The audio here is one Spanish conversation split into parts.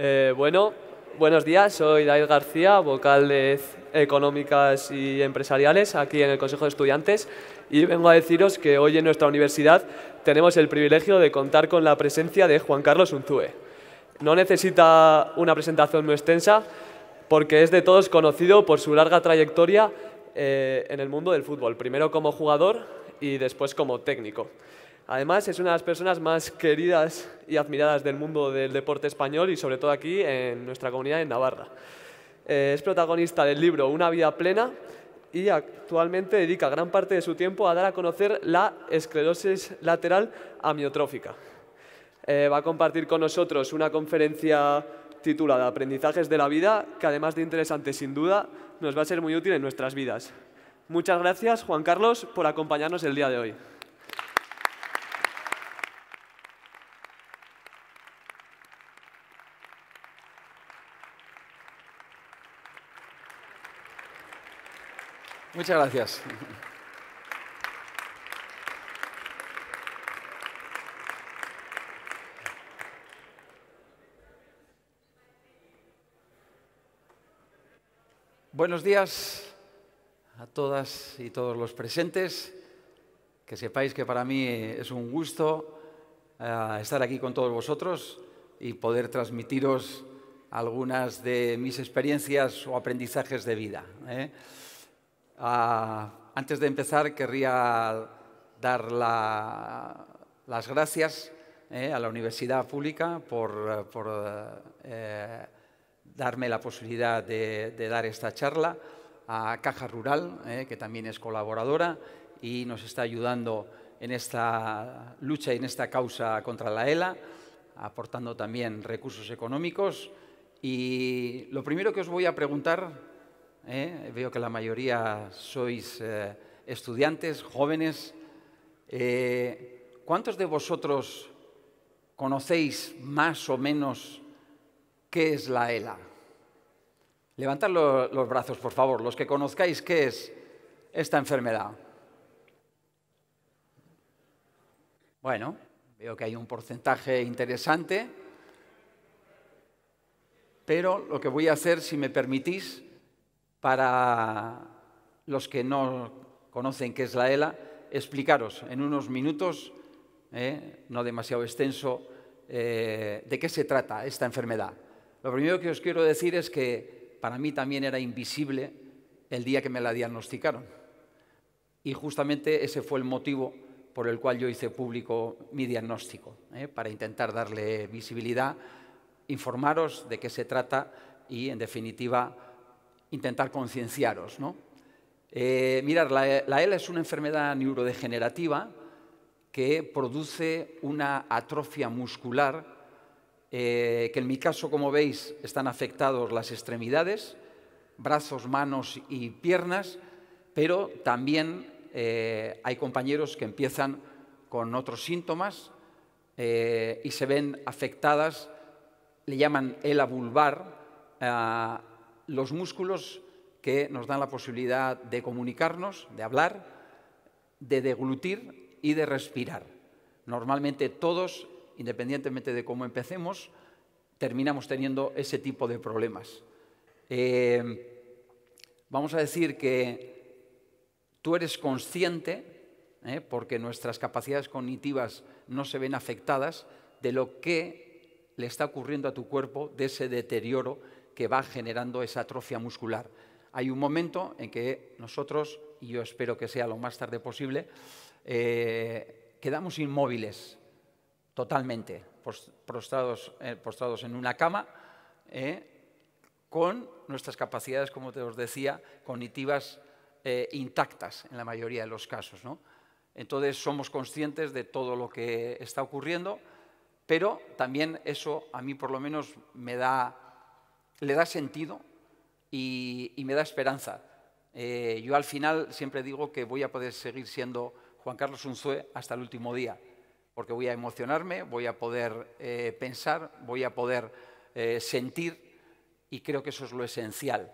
Eh, bueno, buenos días, soy David García, vocal de Económicas y Empresariales aquí en el Consejo de Estudiantes y vengo a deciros que hoy en nuestra universidad tenemos el privilegio de contar con la presencia de Juan Carlos Unzúe. No necesita una presentación muy extensa porque es de todos conocido por su larga trayectoria eh, en el mundo del fútbol, primero como jugador y después como técnico. Además, es una de las personas más queridas y admiradas del mundo del deporte español y sobre todo aquí en nuestra comunidad en Navarra. Eh, es protagonista del libro Una vida plena y actualmente dedica gran parte de su tiempo a dar a conocer la esclerosis lateral amiotrófica. Eh, va a compartir con nosotros una conferencia titulada Aprendizajes de la vida, que además de interesante sin duda, nos va a ser muy útil en nuestras vidas. Muchas gracias, Juan Carlos, por acompañarnos el día de hoy. Muchas gracias. Buenos días a todas y todos los presentes. Que sepáis que para mí es un gusto eh, estar aquí con todos vosotros y poder transmitiros algunas de mis experiencias o aprendizajes de vida. ¿eh? Ah, antes de empezar, querría dar las gracias eh, a la Universidad Pública por, por eh, darme la posibilidad de, dar esta charla, a Caja Rural, eh, que también es colaboradora y nos está ayudando en esta lucha y en esta causa contra la ELA, aportando también recursos económicos. Y lo primero que os voy a preguntar ¿eh? veo que la mayoría sois eh, estudiantes, jóvenes. Eh, ¿Cuántos de vosotros conocéis más o menos qué es la ELA? Levantad los brazos, por favor, los que conozcáis qué es esta enfermedad. Bueno, veo que hay un porcentaje interesante, pero lo que voy a hacer, si me permitís, para los que no conocen qué es la ELA, explicaros en unos minutos, ¿eh? no demasiado extenso, eh, de qué se trata esta enfermedad. Lo primero que os quiero decir es que para mí también era invisible el día que me la diagnosticaron. Y justamente ese fue el motivo por el cual yo hice público mi diagnóstico, ¿eh? para intentar darle visibilidad, informaros de qué se trata y, en definitiva, intentar concienciaros. ¿no? Eh, la, ELA es una enfermedad neurodegenerativa que produce una atrofia muscular, eh, que en mi caso, como veis, están afectados las extremidades, brazos, manos y piernas, pero también eh, hay compañeros que empiezan con otros síntomas y se ven afectadas, le llaman ELA vulvar, ah, los músculos que nos dan la posibilidad de comunicarnos, de hablar, de deglutir y de respirar. Normalmente todos, independientemente de cómo empecemos, terminamos teniendo ese tipo de problemas. Eh, vamos a decir que tú eres consciente, ¿eh? porque nuestras capacidades cognitivas no se ven afectadas, de lo que le está ocurriendo a tu cuerpo, de ese deterioro que va generando esa atrofia muscular. Hay un momento en que nosotros, y yo espero que sea lo más tarde posible, eh, quedamos inmóviles totalmente, eh, postrados en una cama, eh, con nuestras capacidades, como te os decía, cognitivas intactas en la mayoría de los casos. Entonces somos conscientes de todo lo que está ocurriendo, pero también eso a mí por lo menos me da le da sentido y, me da esperanza. Eh, yo al final siempre digo que voy a poder seguir siendo Juan Carlos Unzué hasta el último día, porque voy a emocionarme, voy a poder eh, pensar, voy a poder eh, sentir y creo que eso es lo esencial.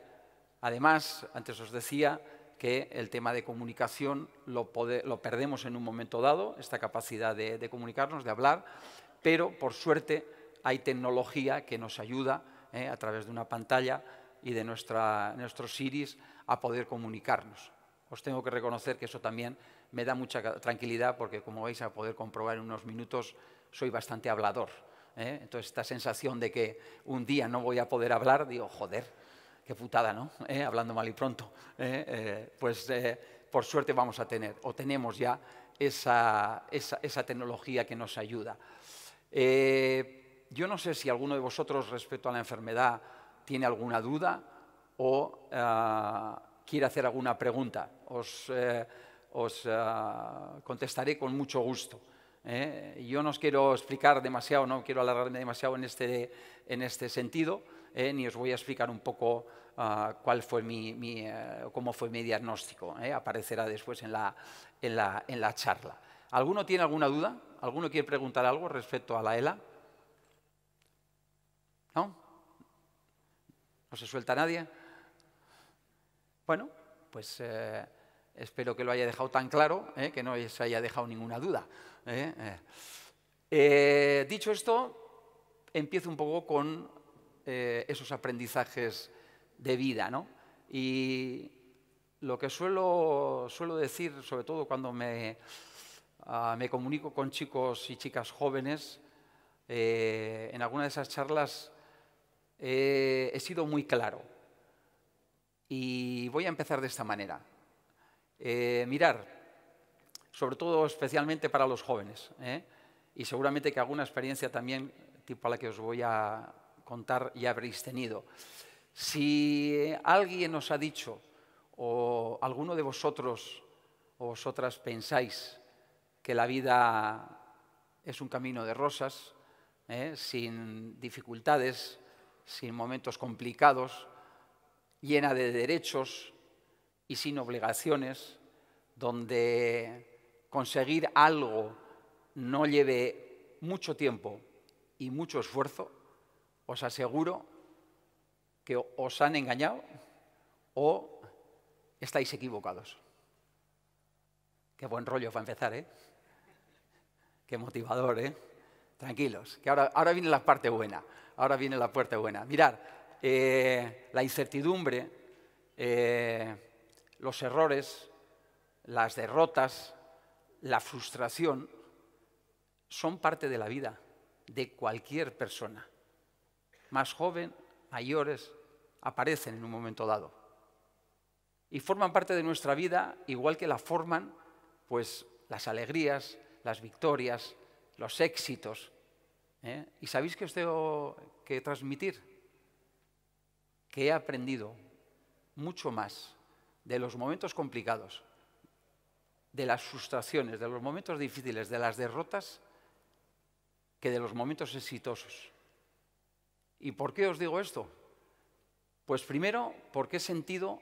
Además, antes os decía que el tema de comunicación lo, perdemos en un momento dado, esta capacidad de, de comunicarnos, de hablar, pero por suerte hay tecnología que nos ayuda ¿eh? a través de una pantalla y de nuestra, nuestros Siris a poder comunicarnos. Os tengo que reconocer que eso también me da mucha tranquilidad porque, como vais a poder comprobar en unos minutos, soy bastante hablador. ¿eh? Entonces, esta sensación de que un día no voy a poder hablar, digo, joder, qué putada, ¿no? ¿Eh? Hablando mal y pronto. pues, por suerte vamos a tener, o tenemos ya, esa, esa, esa tecnología que nos ayuda. Eh, yo no sé si alguno de vosotros respecto a la enfermedad tiene alguna duda o eh, quiere hacer alguna pregunta. Os, eh, os eh, contestaré con mucho gusto. Yo no os quiero explicar demasiado, no quiero alargarme demasiado en este, en este sentido, ni os voy a explicar un poco ah, cuál fue mi, cómo fue mi diagnóstico. Aparecerá después en la, en, la, en la charla. ¿Alguno tiene alguna duda? ¿Alguno quiere preguntar algo respecto a la ELA? ¿No? ¿No se suelta nadie? Bueno, pues eh, espero que lo haya dejado tan claro, eh, que no se haya dejado ninguna duda. Eh, dicho esto, empiezo un poco con esos aprendizajes de vida, ¿no? Y lo que suelo, suelo decir, sobre todo cuando me, ah, me comunico con chicos y chicas jóvenes, en alguna de esas charlas eh, he sido muy claro. Y voy a empezar de esta manera. Eh, mirar, sobre todo especialmente para los jóvenes, ¿eh? y seguramente que alguna experiencia también, tipo a la que os voy a contar, ya habréis tenido. Si alguien os ha dicho, o alguno de vosotros o vosotras pensáis que la vida es un camino de rosas, sin dificultades, sin momentos complicados, llena de derechos y sin obligaciones, donde conseguir algo no lleve mucho tiempo y mucho esfuerzo, os aseguro que os han engañado o estáis equivocados. Qué buen rollo para empezar, ¿eh? Qué motivador, ¿eh? Tranquilos, que ahora, ahora viene la parte buena ahora viene la puerta buena. Mirad, eh, la incertidumbre, eh, los errores, las derrotas, la frustración, son parte de la vida de cualquier persona. Más joven, mayores, aparecen en un momento dado. Y forman parte de nuestra vida igual que la forman pues las alegrías, las victorias, los éxitos, ¿eh? ¿Y sabéis que os tengo que transmitir? Que he aprendido mucho más de los momentos complicados, de las frustraciones, de los momentos difíciles, de las derrotas, que de los momentos exitosos. ¿Y por qué os digo esto? Pues primero, porque he sentido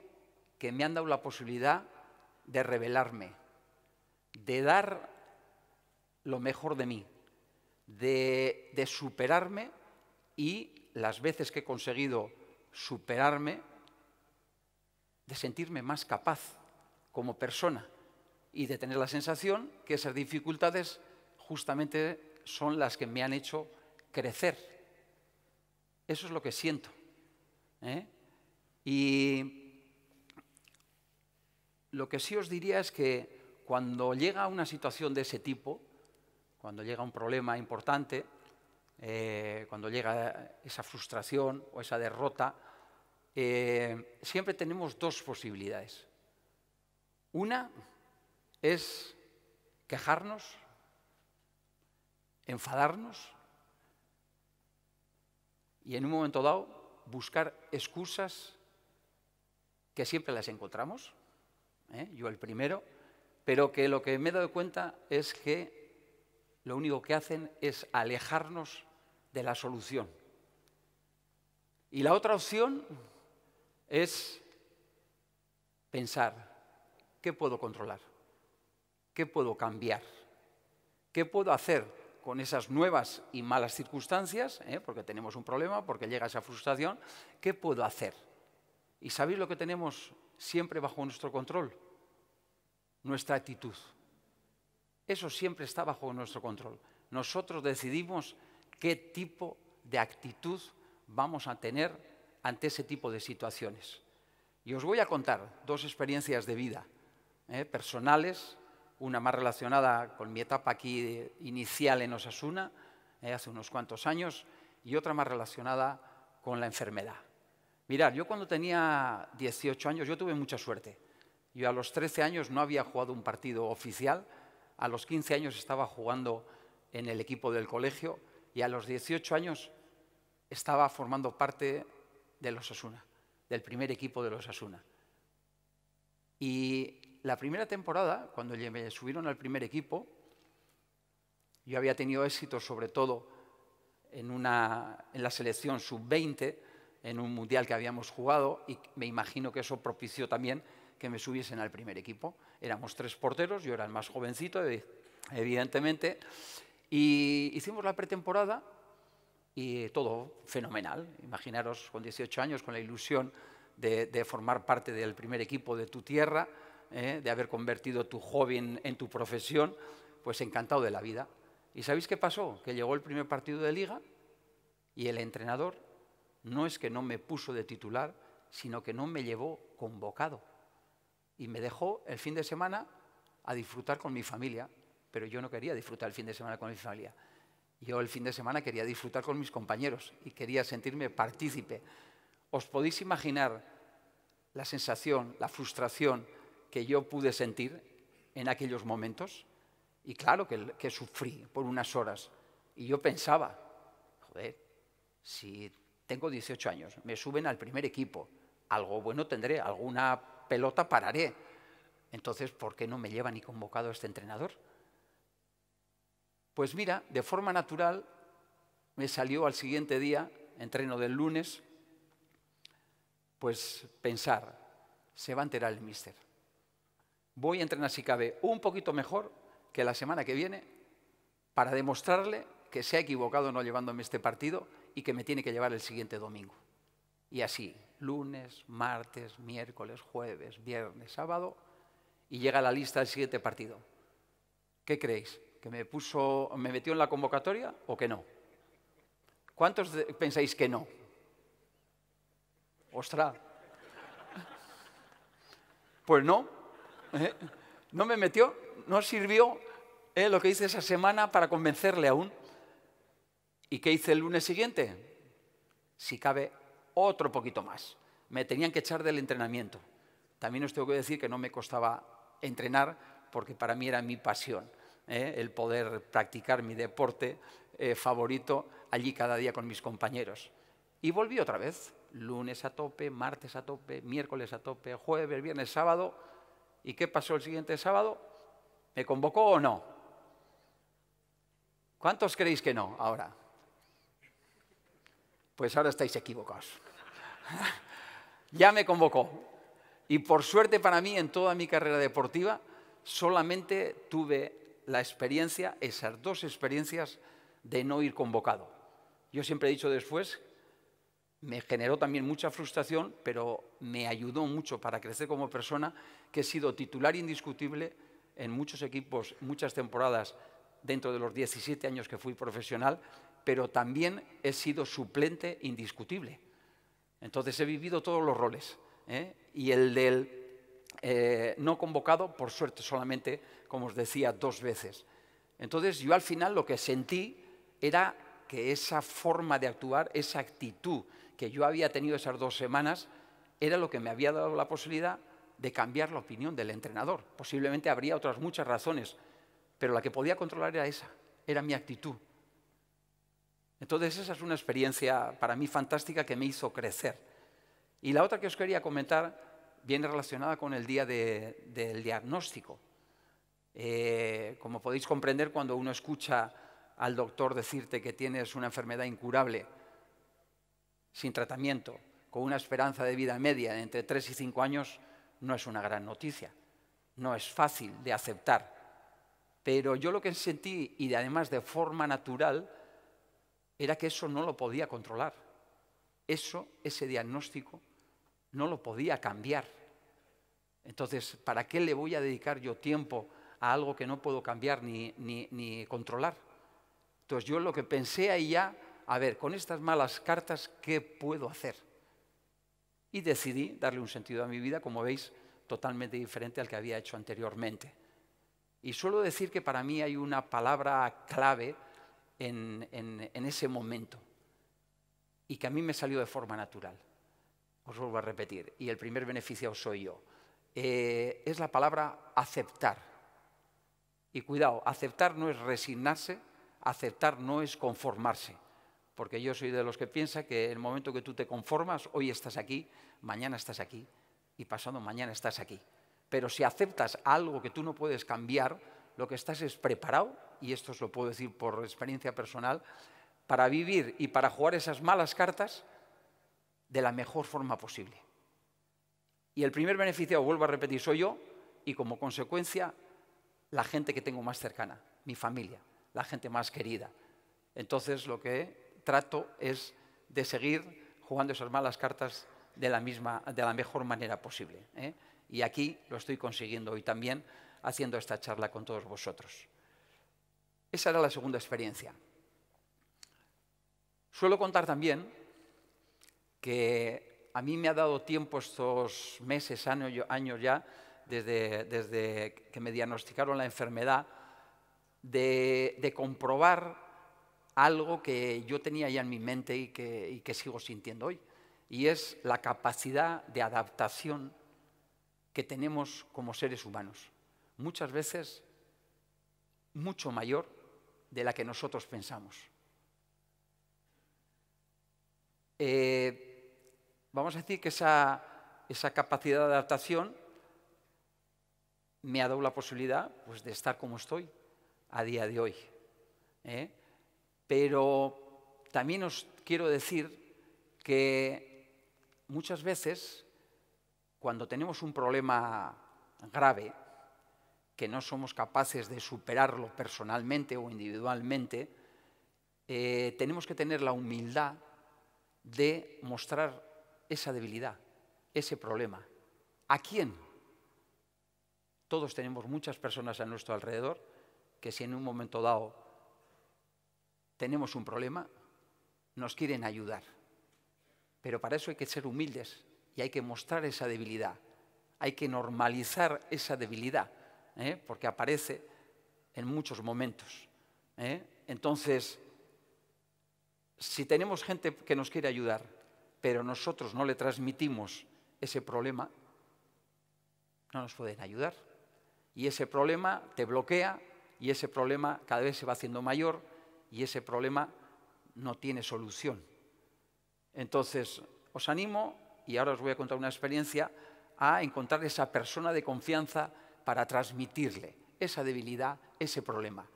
que me han dado la posibilidad de revelarme, de dar lo mejor de mí, de, superarme y las veces que he conseguido superarme, de sentirme más capaz como persona y de tener la sensación que esas dificultades justamente son las que me han hecho crecer. Eso es lo que siento. ¿eh? Y lo que sí os diría es que cuando llega una situación de ese tipo, cuando llega un problema importante, eh, cuando llega esa frustración o esa derrota, eh, siempre tenemos dos posibilidades. Una es quejarnos, enfadarnos y en un momento dado buscar excusas que siempre las encontramos, ¿eh? yo el primero, pero que lo que me he dado cuenta es que lo único que hacen es alejarnos de la solución. Y la otra opción es pensar, ¿qué puedo controlar? ¿Qué puedo cambiar? ¿Qué puedo hacer con esas nuevas y malas circunstancias? Eh, porque tenemos un problema, porque llega esa frustración. ¿Qué puedo hacer? ¿Y sabéis lo que tenemos siempre bajo nuestro control? Nuestra actitud. Eso siempre está bajo nuestro control. Nosotros decidimos qué tipo de actitud vamos a tener ante ese tipo de situaciones. Y os voy a contar dos experiencias de vida ¿eh? personales, una más relacionada con mi etapa aquí inicial en Osasuna, ¿eh? hace unos cuantos años, y otra más relacionada con la enfermedad. Mirad, yo cuando tenía 18 años, yo tuve mucha suerte. Yo a los 13 años no había jugado un partido oficial, a los 15 años estaba jugando en el equipo del colegio y a los 18 años estaba formando parte de los Asuna, del primer equipo de los Asuna. Y la primera temporada, cuando me subieron al primer equipo, yo había tenido éxito sobre todo en, en la selección sub-20, en un mundial que habíamos jugado, y me imagino que eso propició también que me subiesen al primer equipo. Éramos tres porteros, yo era el más jovencito, eh, evidentemente, y hicimos la pretemporada y todo fenomenal. Imaginaros con 18 años, con la ilusión de, formar parte del primer equipo de tu tierra, eh, de haber convertido tu hobby en, en tu profesión, pues encantado de la vida. ¿Y sabéis qué pasó? Que llegó el primer partido de liga y el entrenador no es que no me puso de titular, sino que no me llevó convocado y me dejó el fin de semana a disfrutar con mi familia, pero yo no quería disfrutar el fin de semana con mi familia. Yo el fin de semana quería disfrutar con mis compañeros y quería sentirme partícipe. Os podéis imaginar la sensación, la frustración que yo pude sentir en aquellos momentos. Y claro que, sufrí por unas horas. Y yo pensaba, joder, si tengo 18 años, me suben al primer equipo, algo bueno tendré, alguna pelota pararé. Entonces, ¿por qué no me lleva ni convocado a este entrenador? Pues mira, de forma natural me salió al siguiente día, entreno del lunes, pues pensar, se va a enterar el mister. Voy a entrenar si cabe un poquito mejor que la semana que viene para demostrarle que se ha equivocado no llevándome este partido y que me tiene que llevar el siguiente domingo. Y así, lunes, martes, miércoles, jueves, viernes, sábado, y llega la lista del siguiente partido. ¿Qué creéis? ¿Que me, puso, me metió en la convocatoria o que no? ¿Cuántos pensáis que no? Ostras. Pues no. ¿eh? No me metió, no sirvió ¿eh? lo que hice esa semana para convencerle aún. ¿Y qué hice el lunes siguiente? Si cabe, otro poquito más. Me tenían que echar del entrenamiento. También os tengo que decir que no me costaba entrenar porque para mí era mi pasión, ¿eh? el poder practicar mi deporte eh, favorito allí cada día con mis compañeros. Y volví otra vez, lunes a tope, martes a tope, miércoles a tope, jueves, viernes, sábado. ¿Y qué pasó el siguiente sábado? ¿Me convocó o no? ¿Cuántos creéis que no ahora? pues ahora estáis equivocados. ya me convocó. Y por suerte para mí, en toda mi carrera deportiva, solamente tuve la experiencia, esas dos experiencias, de no ir convocado. Yo siempre he dicho después, me generó también mucha frustración, pero me ayudó mucho para crecer como persona, que he sido titular indiscutible en muchos equipos, muchas temporadas dentro de los 17 años que fui profesional pero también he sido suplente indiscutible. Entonces he vivido todos los roles. ¿eh? Y el del eh, no convocado, por suerte solamente, como os decía, dos veces. Entonces yo al final lo que sentí era que esa forma de actuar, esa actitud que yo había tenido esas dos semanas, era lo que me había dado la posibilidad de cambiar la opinión del entrenador. Posiblemente habría otras muchas razones, pero la que podía controlar era esa, era mi actitud. Entonces esa es una experiencia para mí fantástica que me hizo crecer. Y la otra que os quería comentar viene relacionada con el día del diagnóstico. Eh, como podéis comprender, cuando uno escucha al doctor decirte que tienes una enfermedad incurable, sin tratamiento, con una esperanza de vida media de entre 3 y 5 años, no es una gran noticia. No es fácil de aceptar. Pero yo lo que sentí, y además de forma natural, era que eso no lo podía controlar. Eso, ese diagnóstico, no lo podía cambiar. Entonces, ¿para qué le voy a dedicar yo tiempo a algo que no puedo cambiar ni, controlar? Entonces yo lo que pensé ahí ya, a ver, con estas malas cartas, ¿qué puedo hacer? Y decidí darle un sentido a mi vida, como veis, totalmente diferente al que había hecho anteriormente. Y suelo decir que para mí hay una palabra clave en, ese momento y que a mí me salió de forma natural. Os vuelvo a repetir, y el primer beneficiado soy yo. Eh, es la palabra aceptar. Y cuidado, aceptar no es resignarse, aceptar no es conformarse. Porque yo soy de los que piensa que el momento que tú te conformas, hoy estás aquí, mañana estás aquí y pasado mañana estás aquí. Pero si aceptas algo que tú no puedes cambiar, lo que estás es preparado y esto os lo puedo decir por experiencia personal, para vivir y para jugar esas malas cartas de la mejor forma posible. Y el primer beneficiado, vuelvo a repetir, soy yo y como consecuencia la gente que tengo más cercana, mi familia, la gente más querida. Entonces lo que trato es de seguir jugando esas malas cartas de la, misma, de la mejor manera posible. ¿eh? Y aquí lo estoy consiguiendo hoy también haciendo esta charla con todos vosotros. Esa era la segunda experiencia. Suelo contar también que a mí me ha dado tiempo estos meses, años, ya, desde, que me diagnosticaron la enfermedad, de, comprobar algo que yo tenía ya en mi mente y que, y que sigo sintiendo hoy, y es la capacidad de adaptación que tenemos como seres humanos. Muchas veces mucho mayor de la que nosotros pensamos. Eh, vamos a decir que esa, capacidad de adaptación me ha dado la posibilidad pues, de estar como estoy a día de hoy. ¿eh? Pero también os quiero decir que muchas veces cuando tenemos un problema grave, que no somos capaces de superarlo personalmente o individualmente, eh, tenemos que tener la humildad de mostrar esa debilidad, ese problema. ¿A quién? Todos tenemos muchas personas a nuestro alrededor que si en un momento dado tenemos un problema, nos quieren ayudar. Pero para eso hay que ser humildes y hay que mostrar esa debilidad, hay que normalizar esa debilidad ¿eh? porque aparece en muchos momentos. ¿eh? Entonces, si tenemos gente que nos quiere ayudar, pero nosotros no le transmitimos ese problema, no nos pueden ayudar. Y ese problema te bloquea y ese problema cada vez se va haciendo mayor y ese problema no tiene solución. Entonces, os animo, y ahora os voy a contar una experiencia, a encontrar esa persona de confianza para transmitirle esa debilidad, ese problema.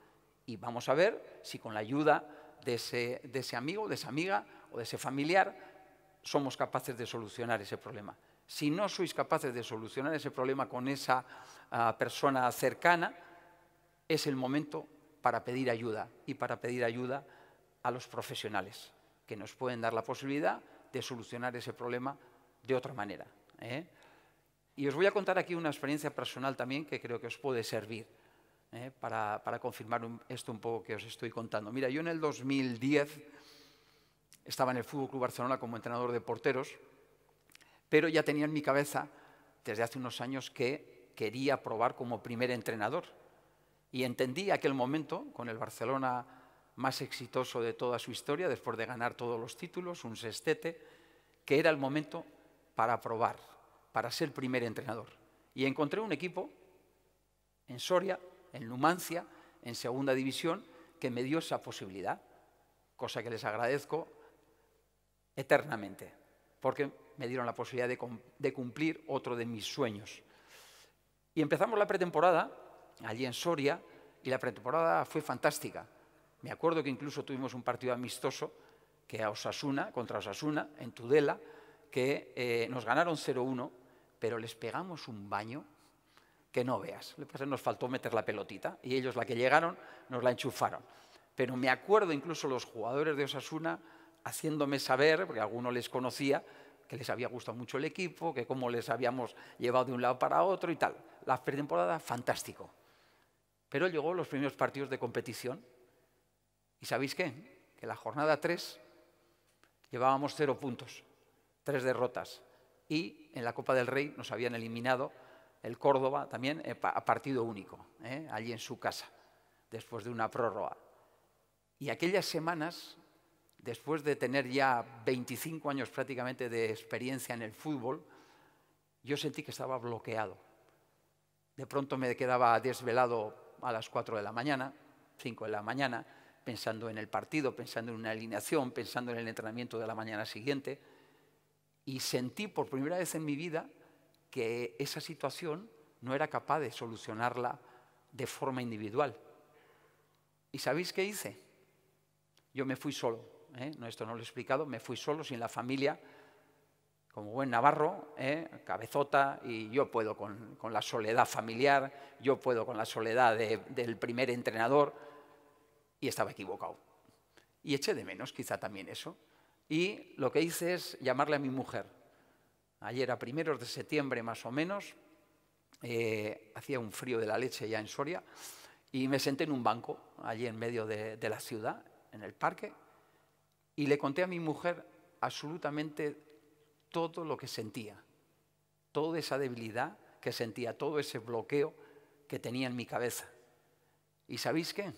Y vamos a ver si con la ayuda de ese, amigo, de esa amiga o de ese familiar somos capaces de solucionar ese problema. Si no sois capaces de solucionar ese problema con esa ah, persona cercana, es el momento para pedir ayuda y para pedir ayuda a los profesionales que nos pueden dar la posibilidad de solucionar ese problema de otra manera. ¿eh? Y os voy a contar aquí una experiencia personal también que creo que os puede servir ¿eh? para, confirmar esto un poco que os estoy contando. Mira, yo en el 2010 estaba en el Fútbol Club Barcelona como entrenador de porteros, pero ya tenía en mi cabeza desde hace unos años que quería probar como primer entrenador. Y entendí aquel momento, con el Barcelona más exitoso de toda su historia, después de ganar todos los títulos, un sextete, que era el momento para probar para ser primer entrenador. Y encontré un equipo en Soria, en Numancia, en Segunda División, que me dio esa posibilidad, cosa que les agradezco eternamente, porque me dieron la posibilidad de, cumplir otro de mis sueños. Y empezamos la pretemporada allí en Soria y la pretemporada fue fantástica. Me acuerdo que incluso tuvimos un partido amistoso que a Osasuna, contra Osasuna, en Tudela, que eh, nos ganaron 0-1 pero les pegamos un baño que no veas. Nos faltó meter la pelotita y ellos la que llegaron nos la enchufaron. Pero me acuerdo incluso los jugadores de Osasuna haciéndome saber, porque alguno les conocía, que les había gustado mucho el equipo, que cómo les habíamos llevado de un lado para otro y tal. La pretemporada, fantástico. Pero llegó los primeros partidos de competición y ¿sabéis qué? Que la jornada 3 llevábamos cero puntos, tres derrotas, y en la Copa del Rey nos habían eliminado el Córdoba también eh, a partido único, eh, allí en su casa, después de una prórroga. Y aquellas semanas, después de tener ya 25 años prácticamente de experiencia en el fútbol, yo sentí que estaba bloqueado. De pronto me quedaba desvelado a las 4 de la mañana, 5 de la mañana, pensando en el partido, pensando en una alineación, pensando en el entrenamiento de la mañana siguiente y sentí por primera vez en mi vida que esa situación no era capaz de solucionarla de forma individual. ¿Y sabéis qué hice? Yo me fui solo, ¿eh? no, esto no lo he explicado, me fui solo sin la familia, como buen navarro, ¿eh? cabezota, y yo puedo con, la soledad familiar, yo puedo con la soledad del primer entrenador, y estaba equivocado. Y eché de menos quizá también eso. Y lo que hice es llamarle a mi mujer. Ayer a primeros de septiembre más o menos, eh, hacía un frío de la leche ya en Soria, y me senté en un banco allí en medio de, de la ciudad, en el parque, y le conté a mi mujer absolutamente todo lo que sentía, toda esa debilidad que sentía, todo ese bloqueo que tenía en mi cabeza. ¿Y sabéis qué?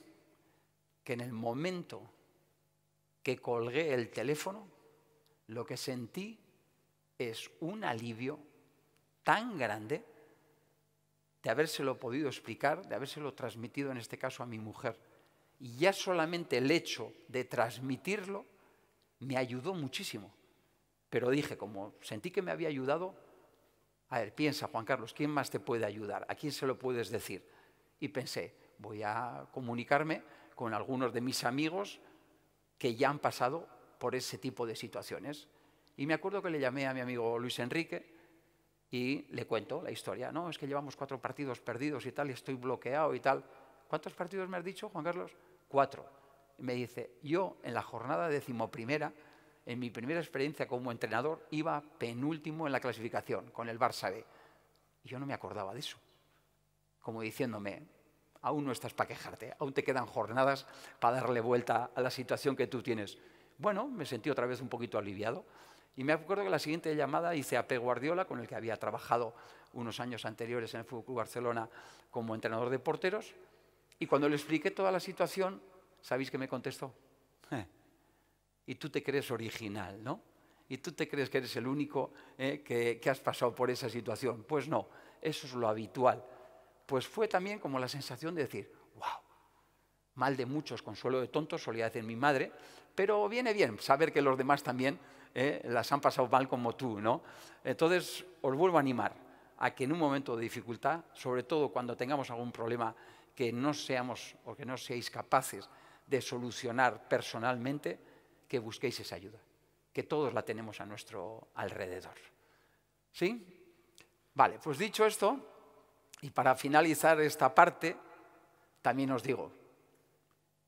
Que en el momento que colgué el teléfono, lo que sentí es un alivio tan grande de habérselo podido explicar, de habérselo transmitido en este caso a mi mujer. Y ya solamente el hecho de transmitirlo me ayudó muchísimo. Pero dije, como sentí que me había ayudado, a ver, piensa, Juan Carlos, ¿quién más te puede ayudar? ¿A quién se lo puedes decir? Y pensé, voy a comunicarme con algunos de mis amigos que ya han pasado por ese tipo de situaciones. Y me acuerdo que le llamé a mi amigo Luis Enrique y le cuento la historia. No, es que llevamos cuatro partidos perdidos y tal, y estoy bloqueado y tal. ¿Cuántos partidos me has dicho, Juan Carlos? Cuatro. Y me dice, yo en la jornada decimoprimera, en mi primera experiencia como entrenador, iba penúltimo en la clasificación con el Barça B. Y yo no me acordaba de eso. Como diciéndome, aún no estás para quejarte, aún te quedan jornadas para darle vuelta a la situación que tú tienes. Bueno, me sentí otra vez un poquito aliviado y me acuerdo que la siguiente llamada hice a Pep Guardiola, con el que había trabajado unos años anteriores en el FC Barcelona como entrenador de porteros, y cuando le expliqué toda la situación, ¿sabéis qué me contestó? y tú te crees original, ¿no? Y tú te crees que eres el único eh, que has pasado por esa situación. Pues no, eso es lo habitual pues fue también como la sensación de decir, wow, mal de muchos, consuelo de tontos, solía decir mi madre, pero viene bien saber que los demás también eh, las han pasado mal como tú, ¿no? Entonces, os vuelvo a animar a que en un momento de dificultad, sobre todo cuando tengamos algún problema que no seamos o que no seáis capaces de solucionar personalmente, que busquéis esa ayuda, que todos la tenemos a nuestro alrededor. ¿Sí? Vale, pues dicho esto, y para finalizar esta parte, también os digo,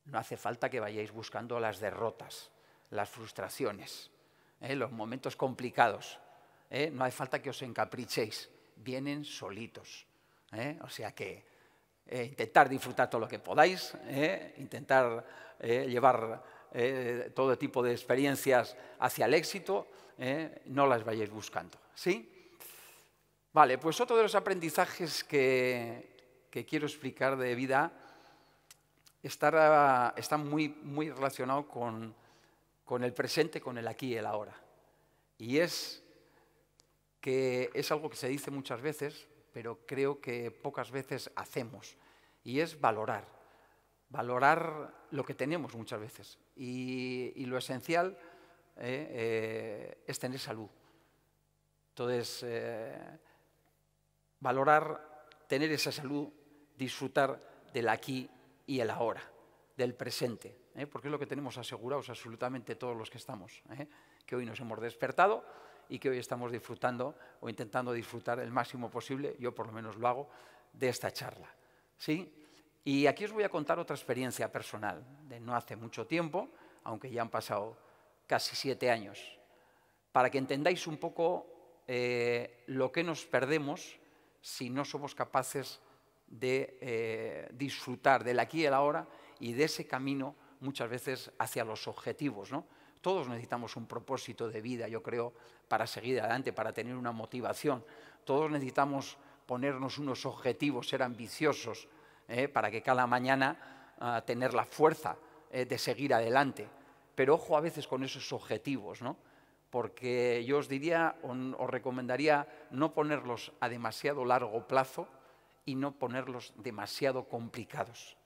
no hace falta que vayáis buscando las derrotas, las frustraciones, ¿eh? los momentos complicados. ¿eh? No hace falta que os encaprichéis, vienen solitos. ¿eh? O sea que intentar disfrutar todo lo que podáis, intentar llevar todo tipo de experiencias hacia el éxito, no las vayáis buscando. ¿Sí? Vale, pues otro de los aprendizajes que, quiero explicar de vida está, está muy, muy relacionado con, el presente, con el aquí y el ahora. Y es que es algo que se dice muchas veces, pero creo que pocas veces hacemos, y es valorar. Valorar lo que tenemos muchas veces. Y, lo esencial eh, eh, es tener salud. Entonces, eh, valorar, tener esa salud, disfrutar del aquí y el ahora, del presente, ¿eh? porque es lo que tenemos asegurados absolutamente todos los que estamos, ¿eh? que hoy nos hemos despertado y que hoy estamos disfrutando o intentando disfrutar el máximo posible, yo por lo menos lo hago, de esta charla. ¿sí? Y aquí os voy a contar otra experiencia personal, de no hace mucho tiempo, aunque ya han pasado casi siete años, para que entendáis un poco eh, lo que nos perdemos si no somos capaces de eh, disfrutar del aquí y el ahora y de ese camino muchas veces hacia los objetivos. Todos necesitamos un propósito de vida, yo creo, para seguir adelante, para tener una motivación. Todos necesitamos ponernos unos objetivos, ser ambiciosos, ¿eh? para que cada mañana ah, tener la fuerza eh, de seguir adelante. Pero ojo a veces con esos objetivos, ¿no? porque yo os diría, os recomendaría no ponerlos a demasiado largo plazo y no ponerlos demasiado complicados.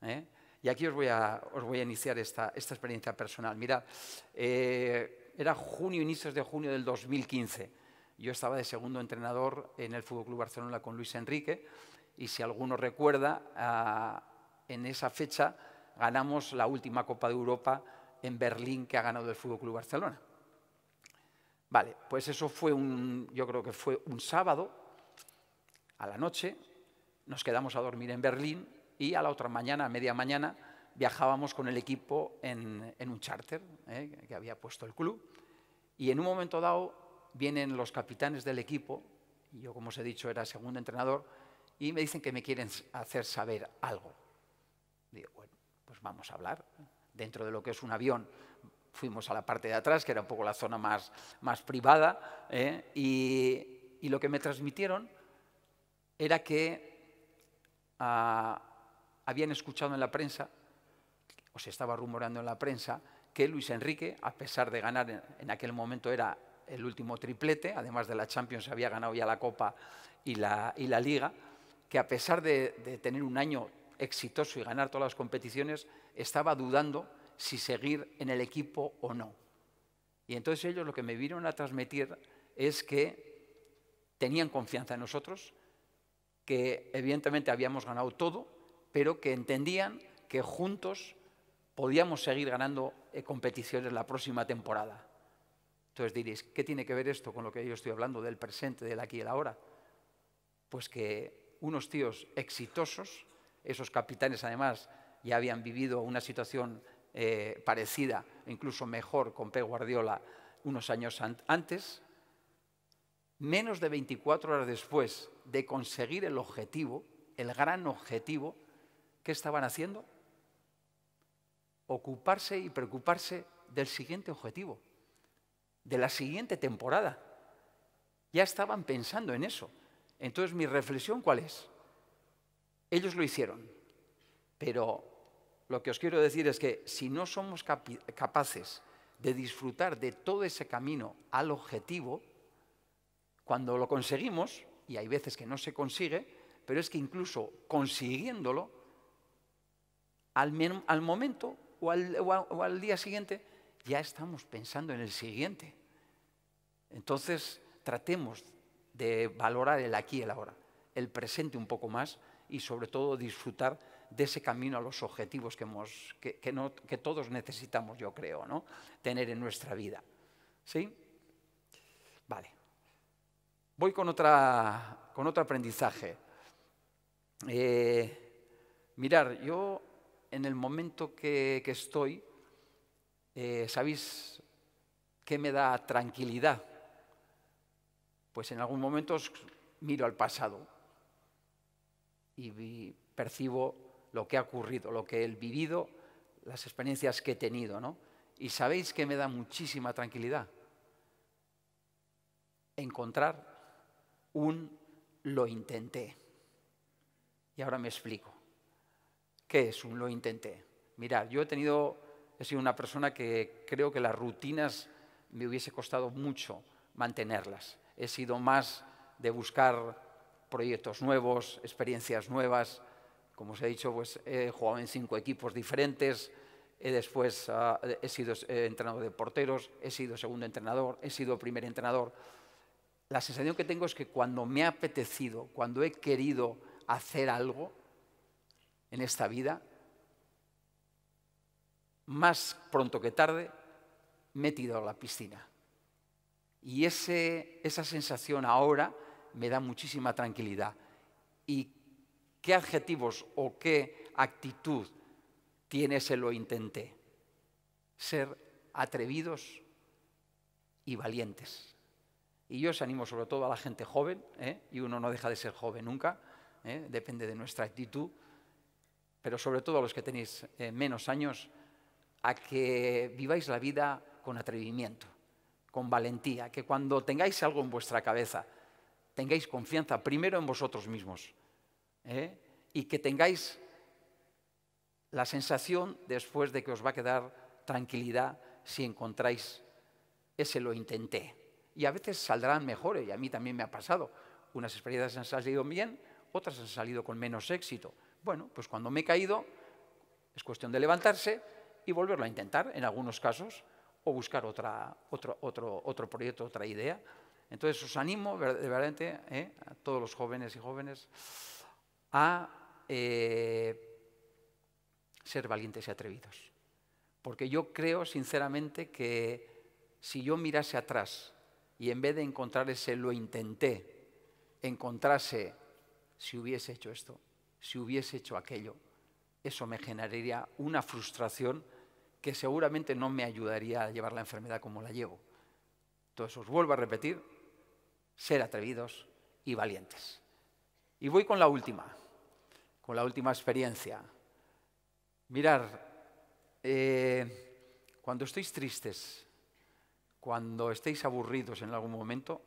¿eh? Y aquí os voy a, iniciar esta, experiencia personal. Mirad, eh, era junio, inicios de junio del 2015. Yo estaba de segundo entrenador en el Fútbol Club Barcelona con Luis Enrique y si alguno recuerda, ah, en esa fecha ganamos la última Copa de Europa en Berlín que ha ganado el Fútbol Club Barcelona. Vale, pues eso fue un, yo creo que fue un sábado, a la noche, nos quedamos a dormir en Berlín y a la otra mañana, a media mañana, viajábamos con el equipo en, un charter eh, que había puesto el club. Y en un momento dado vienen los capitanes del equipo, y yo como os he dicho era segundo entrenador, y me dicen que me quieren hacer saber algo. Digo, bueno, pues vamos a hablar. Dentro de lo que es un avión fuimos a la parte de atrás, que era un poco la zona más, más privada, ¿eh? y, lo que me transmitieron era que ah, habían escuchado en la prensa, o se estaba rumorando en la prensa, que Luis Enrique, a pesar de ganar en aquel momento era el último triplete, además de la Champions había ganado ya la Copa y la, y la Liga, que a pesar de tener un año exitoso y ganar todas las competiciones, estaba dudando si seguir en el equipo o no. Y entonces ellos lo que me vieron a transmitir es que tenían confianza en nosotros, que evidentemente habíamos ganado todo, pero que entendían que juntos podíamos seguir ganando eh, competiciones la próxima temporada. Entonces diréis, ¿qué tiene que ver esto con lo que yo estoy hablando del presente, del aquí y el ahora? Pues que unos tíos exitosos, esos capitanes además ya habían vivido una situación eh, parecida, incluso mejor con P. Guardiola unos años antes, menos de 24 horas después de conseguir el objetivo, el gran objetivo, ¿qué estaban haciendo? Ocuparse y preocuparse del siguiente objetivo, de la siguiente temporada. Ya estaban pensando en eso. Entonces mi reflexión cuál es? Ellos lo hicieron, pero lo que os quiero decir es que si no somos capaces de disfrutar de todo ese camino al objetivo, cuando lo conseguimos, y hay veces que no se consigue, pero es que incluso consiguiéndolo, al, al momento o o al día siguiente, ya estamos pensando en el siguiente. Entonces, tratemos de valorar el aquí y el ahora, el presente un poco más y sobre todo disfrutar de ese camino a los objetivos que, hemos, que, todos necesitamos, yo creo, ¿no? tener en nuestra vida. ¿Sí? Vale. Voy con, otra, con otro aprendizaje. Eh, mirar, yo en el momento que, estoy, eh, ¿sabéis qué me da tranquilidad? Pues en algún momento miro al pasado y percibo lo que ha ocurrido, lo que he vivido, las experiencias que he tenido, ¿no? Y sabéis que me da muchísima tranquilidad encontrar un lo intenté. Y ahora me explico. ¿Qué es un lo intenté? Mirad, yo he tenido, he sido una persona que creo que las rutinas me hubiese costado mucho mantenerlas. He sido más de buscar proyectos nuevos, experiencias nuevas, como os he dicho, pues he jugado en cinco equipos diferentes, he después ah, he sido eh, entrenador de porteros, he sido segundo entrenador, he sido primer entrenador. La sensación que tengo es que cuando me ha apetecido, cuando he querido hacer algo en esta vida, más pronto que tarde me he tirado a la piscina. Y ese, esa sensación ahora me da muchísima tranquilidad. Y ¿Qué adjetivos o qué actitud tiene se lo intenté? Ser atrevidos y valientes. Y yo os animo sobre todo a la gente joven, ¿eh? y uno no deja de ser joven nunca, ¿eh? depende de nuestra actitud, pero sobre todo a los que tenéis eh, menos años, a que viváis la vida con atrevimiento, con valentía, que cuando tengáis algo en vuestra cabeza, tengáis confianza primero en vosotros mismos, ¿eh? y que tengáis la sensación después de que os va a quedar tranquilidad si encontráis ese lo intenté. Y a veces saldrán mejores, y a mí también me ha pasado. Unas experiencias han salido bien, otras han salido con menos éxito. Bueno, pues cuando me he caído, es cuestión de levantarse y volverlo a intentar, en algunos casos, o buscar otra, otro, otro, otro proyecto, otra idea. Entonces os animo, verdaderamente, ¿eh? a todos los jóvenes y jóvenes, a eh, ser valientes y atrevidos. Porque yo creo sinceramente que si yo mirase atrás y en vez de encontrar ese lo intenté, encontrase si hubiese hecho esto, si hubiese hecho aquello, eso me generaría una frustración que seguramente no me ayudaría a llevar la enfermedad como la llevo. Entonces os vuelvo a repetir, ser atrevidos y valientes. Y voy con la última la última experiencia. Mirar, eh, cuando estéis tristes, cuando estéis aburridos en algún momento,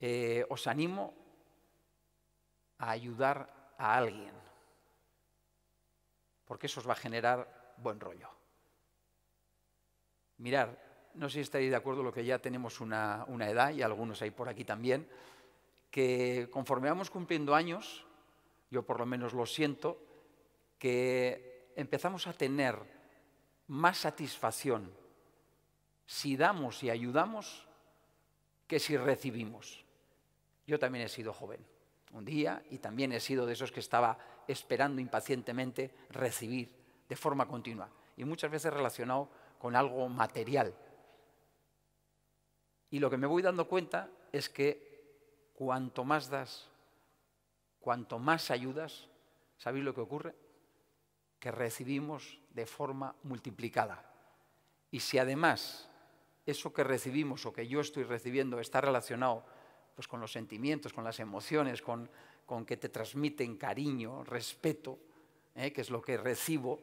eh, os animo a ayudar a alguien, porque eso os va a generar buen rollo. Mirar, no sé si estáis de acuerdo lo que ya tenemos una, una edad, y algunos hay por aquí también, que conforme vamos cumpliendo años, yo por lo menos lo siento, que empezamos a tener más satisfacción si damos y ayudamos que si recibimos. Yo también he sido joven un día y también he sido de esos que estaba esperando impacientemente recibir de forma continua y muchas veces relacionado con algo material. Y lo que me voy dando cuenta es que cuanto más das, Cuanto más ayudas, ¿sabéis lo que ocurre? Que recibimos de forma multiplicada. Y si además eso que recibimos o que yo estoy recibiendo está relacionado pues, con los sentimientos, con las emociones, con, que te transmiten cariño, respeto, ¿eh? que es lo que recibo,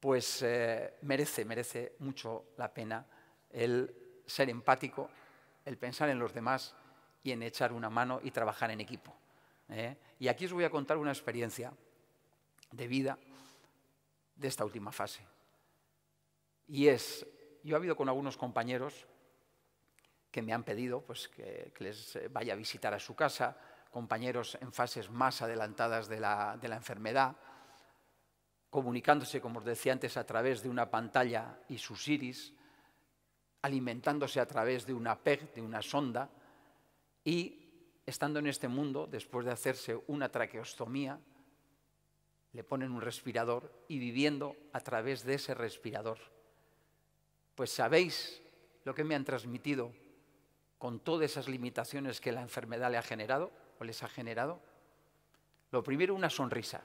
pues eh, merece, merece mucho la pena el ser empático, el pensar en los demás y en echar una mano y trabajar en equipo. ¿eh? Y aquí os voy a contar una experiencia de vida de esta última fase. Y es, yo he habido con algunos compañeros que me han pedido pues, que, les eh, vaya a visitar a su casa, compañeros en fases más adelantadas de la, de la enfermedad, comunicándose, como os decía antes, a través de una pantalla y sus iris, alimentándose a través de una PEG, de una sonda, y estando en este mundo, después de hacerse una traqueostomía, le ponen un respirador y viviendo a través de ese respirador. Pues sabéis lo que me han transmitido con todas esas limitaciones que la enfermedad le ha generado o les ha generado. Lo primero, una sonrisa.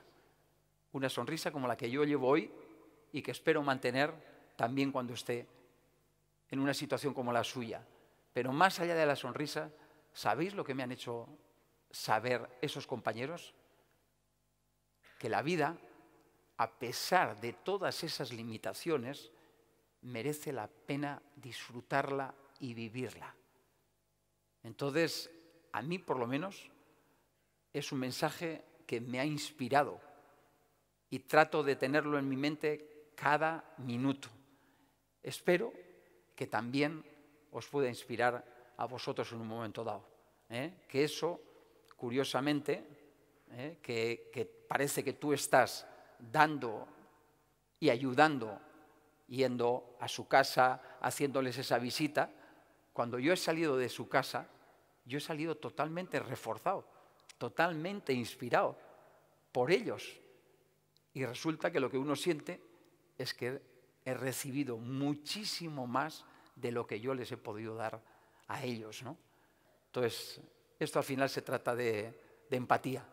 Una sonrisa como la que yo llevo hoy y que espero mantener también cuando esté en una situación como la suya. Pero más allá de la sonrisa, ¿Sabéis lo que me han hecho saber esos compañeros? Que la vida, a pesar de todas esas limitaciones, merece la pena disfrutarla y vivirla. Entonces, a mí por lo menos, es un mensaje que me ha inspirado y trato de tenerlo en mi mente cada minuto. Espero que también os pueda inspirar a vosotros en un momento dado. ¿eh? Que eso, curiosamente, ¿eh? que parece que tú estás dando y ayudando, yendo a su casa, haciéndoles esa visita, cuando yo he salido de su casa, yo he salido totalmente reforzado, totalmente inspirado por ellos. Y resulta que lo que uno siente es que he recibido muchísimo más de lo que yo les he podido dar a ellos. Entonces, esto al final se trata de, empatía,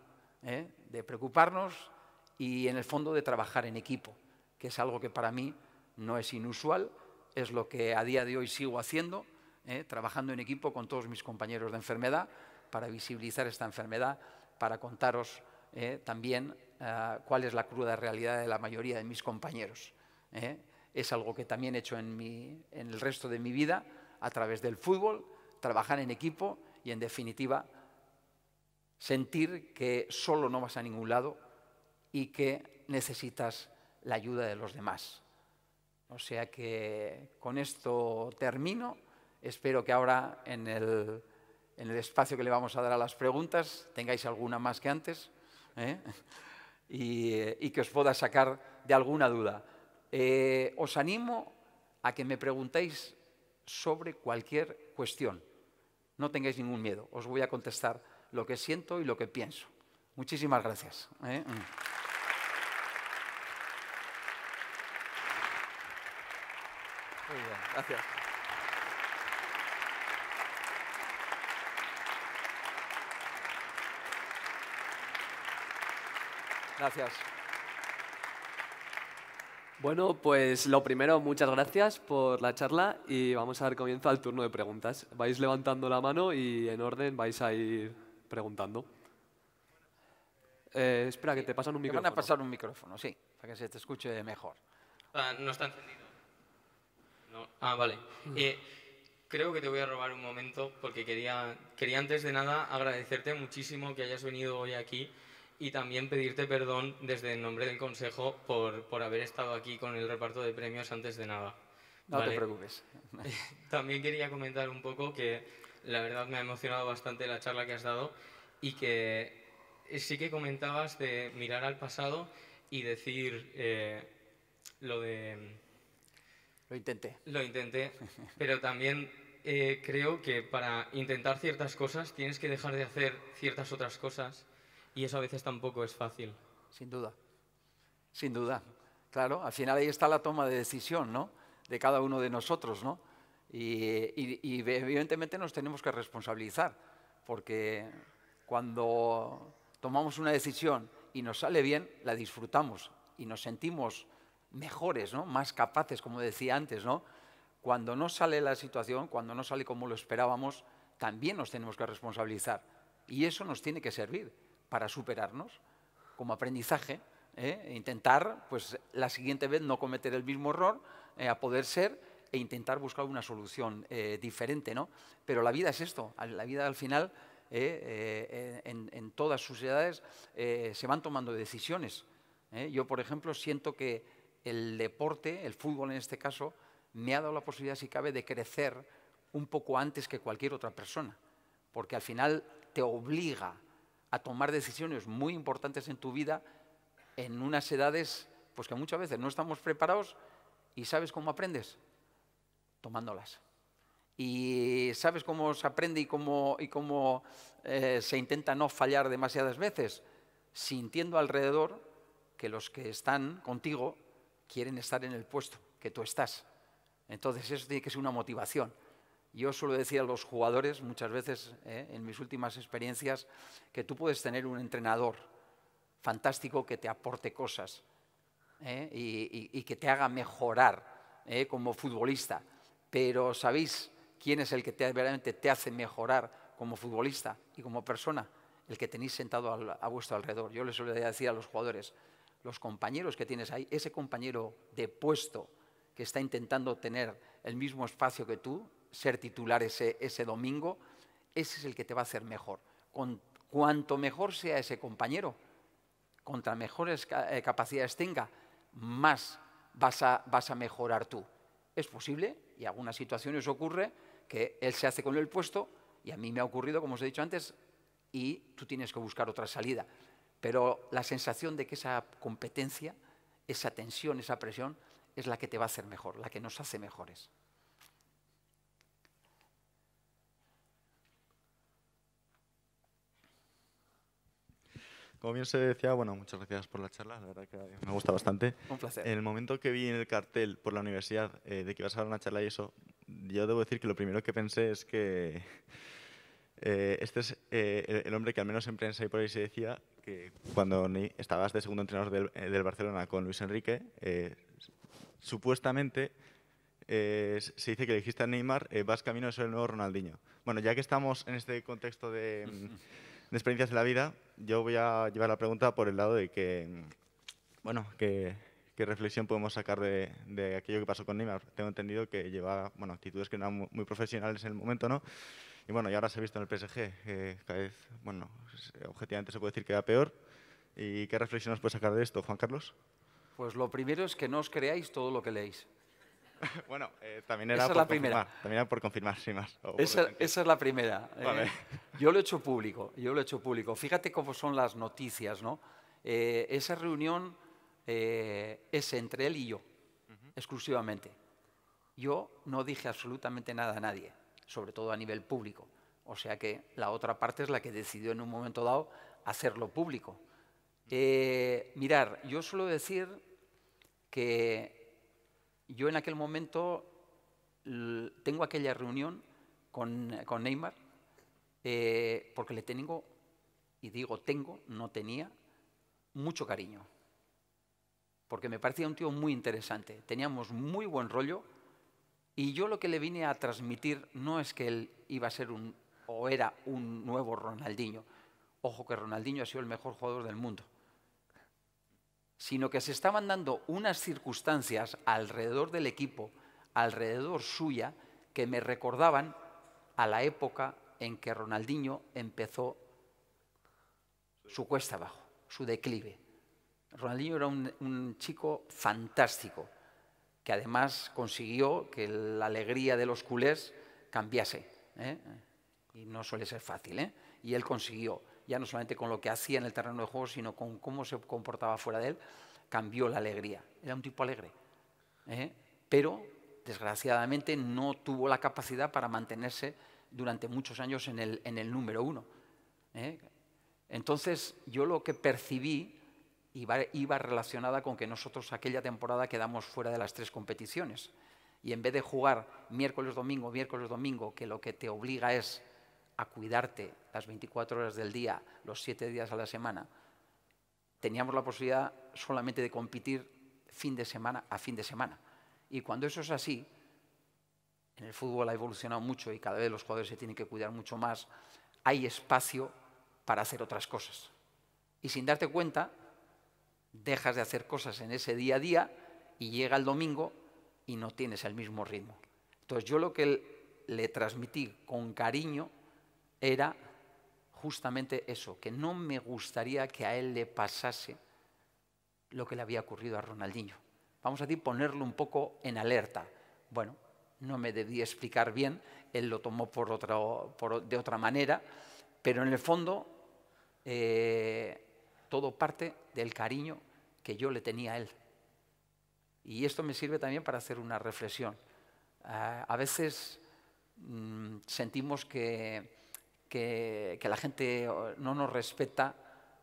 ¿eh? de preocuparnos y en el fondo de trabajar en equipo, que es algo que para mí no es inusual, es lo que a día de hoy sigo haciendo, ¿eh? trabajando en equipo con todos mis compañeros de enfermedad para visibilizar esta enfermedad, para contaros ¿eh? también cuál es la cruda realidad de la mayoría de mis compañeros. Es algo que también he hecho en el resto de mi vida a través del fútbol, trabajar en equipo y, en definitiva, sentir que solo no vas a ningún lado y que necesitas la ayuda de los demás. O sea que con esto termino. Espero que ahora en el, espacio que le vamos a dar a las preguntas tengáis alguna más que antes ¿eh? y, que os pueda sacar de alguna duda. Eh, os animo a que me preguntéis sobre cualquier cuestión. No tengáis ningún miedo, os voy a contestar lo que siento y lo que pienso. Muchísimas gracias. ¿eh? Mm. gracias. Gracias. Bueno, pues lo primero, muchas gracias por la charla y vamos a dar comienzo al turno de preguntas. Vais levantando la mano y en orden vais a ir preguntando. Eh, espera, que te pasan un micrófono. Te van a pasar un micrófono, sí, para que se te escuche mejor. Ah, no está encendido. Ah, vale. Mm. Eh, creo que te voy a robar un momento porque quería, quería antes de nada agradecerte muchísimo que hayas venido hoy aquí y también pedirte perdón desde el nombre del Consejo por, por haber estado aquí con el reparto de premios antes de nada. No te preocupes. también quería comentar un poco que la verdad me ha emocionado bastante la charla que has dado y que eh, sí que comentabas de mirar al pasado y decir eh, lo de... Lo intenté. Lo intenté, pero también eh, creo que para intentar ciertas cosas tienes que dejar de hacer ciertas otras cosas y eso a veces tampoco es fácil. Sin duda, sin duda. Claro, al final ahí está la toma de decisión, ¿no? De cada uno de nosotros, ¿no? Y, evidentemente nos tenemos que responsabilizar, porque cuando tomamos una decisión y nos sale bien, la disfrutamos y nos sentimos mejores, ¿no? Más capaces, como decía antes, ¿no? Cuando no sale la situación, cuando no sale como lo esperábamos, también nos tenemos que responsabilizar. Y eso nos tiene que servir para superarnos como aprendizaje ¿eh? e intentar, pues la siguiente vez no cometer el mismo error eh, a poder ser e intentar buscar una solución eh, diferente, Pero la vida es esto, la vida al final, en, en, todas sus edades, se van tomando decisiones. Yo, por ejemplo, siento que el deporte, el fútbol en este caso, me ha dado la posibilidad, si cabe, de crecer un poco antes que cualquier otra persona, porque al final te obliga a tomar decisiones muy importantes en tu vida en unas edades pues que muchas veces no estamos preparados y ¿sabes cómo aprendes? Tomándolas. Y ¿sabes cómo se aprende y cómo, y cómo eh, se intenta no fallar demasiadas veces? Sintiendo alrededor que los que están contigo quieren estar en el puesto que tú estás. Entonces eso tiene que ser una motivación. Yo suelo decir a los jugadores muchas veces eh, en mis últimas experiencias que tú puedes tener un entrenador fantástico que te aporte cosas eh, y, que te haga mejorar eh, como futbolista, pero ¿sabéis quién es el que te, verdaderamente te hace mejorar como futbolista y como persona? El que tenéis sentado a vuestro alrededor. Yo le suelo decir a los jugadores, los compañeros que tienes ahí, ese compañero de puesto que está intentando tener el mismo espacio que tú, ser titular ese, domingo, ese es el que te va a hacer mejor. Con, cuanto mejor sea ese compañero, contra mejores eh, capacidades tenga, más vas a, vas a mejorar tú. Es posible, y en algunas situaciones ocurre, que él se hace con el puesto, y a mí me ha ocurrido, como os he dicho antes, y tú tienes que buscar otra salida. Pero la sensación de que esa competencia, esa tensión, esa presión, es la que te va a hacer mejor, la que nos hace mejores. Como bien se decía, bueno, muchas gracias por la charla, la verdad que me gusta bastante. Un placer. En el momento que vi en el cartel por la universidad eh, de que ibas a dar una charla y eso, yo debo decir que lo primero que pensé es que eh, este es eh, el hombre que al menos en prensa y por ahí se decía que cuando estabas de segundo entrenador del, Barcelona con Luis Enrique, supuestamente se dice que dijiste a Neymar, vas camino de ser el nuevo Ronaldinho. Bueno, ya que estamos en este contexto de, mm, de experiencias de la vida, yo voy a llevar la pregunta por el lado de que, mm, bueno, qué reflexión podemos sacar de, aquello que pasó con Neymar. Tengo entendido que lleva bueno, actitudes que no eran muy, profesionales en el momento, ¿no? Y bueno, y ahora se ha visto en el PSG, que cada vez, bueno, objetivamente se puede decir que va peor. ¿Y qué reflexión nos puede sacar de esto, Juan Carlos? Pues lo primero es que no os creáis todo lo que leéis. bueno, eh, también era por la primera. Confirmar, también por confirmar, sin más. Esa, es la primera. Eh. yo lo he hecho público, yo lo he hecho público. Fíjate cómo son las noticias, ¿no? Eh, esa reunión es entre él y yo, exclusivamente. Yo no dije absolutamente nada a nadie, sobre todo a nivel público. O sea que la otra parte es la que decidió en un momento dado hacerlo público. mirar, yo suelo decir que yo en aquel momento tengo aquella reunión con, Neymar eh, porque le tengo, y digo tengo, no tenía, mucho cariño. Porque me parecía un tío muy interesante. Teníamos muy buen rollo y yo lo que le vine a transmitir no es que él iba a ser un, o era un nuevo Ronaldinho. Ojo que Ronaldinho ha sido el mejor jugador del mundo sino que se estaban dando unas circunstancias alrededor del equipo, alrededor suya, que me recordaban a la época en que Ronaldinho empezó su cuesta abajo, su declive. Ronaldinho era un, chico fantástico, que además consiguió que la alegría de los culés cambiase. ¿eh? Y no suele ser fácil, ¿eh? y él consiguió ya no solamente con lo que hacía en el terreno de juego, sino con cómo se comportaba fuera de él, cambió la alegría. Era un tipo alegre, ¿eh? pero desgraciadamente no tuvo la capacidad para mantenerse durante muchos años en el, en el número uno. ¿eh? Entonces yo lo que percibí iba, iba relacionada con que nosotros aquella temporada quedamos fuera de las tres competiciones. Y en vez de jugar miércoles, domingo, miércoles, domingo, que lo que te obliga es a cuidarte las 24 horas del día, los 7 días a la semana, teníamos la posibilidad solamente de competir fin de semana a fin de semana. Y cuando eso es así, en el fútbol ha evolucionado mucho y cada vez los jugadores se tienen que cuidar mucho más, hay espacio para hacer otras cosas. Y sin darte cuenta, dejas de hacer cosas en ese día a día y llega el domingo y no tienes el mismo ritmo. Entonces yo lo que le transmití con cariño era justamente eso, que no me gustaría que a él le pasase lo que le había ocurrido a Ronaldinho. Vamos a decir, ponerlo un poco en alerta. Bueno, no me debí explicar bien, él lo tomó por de otra manera, pero en el fondo eh, todo parte del cariño que yo le tenía a él. Y esto me sirve también para hacer una reflexión. Ah, a veces mm, sentimos que que, la gente oh, no nos respeta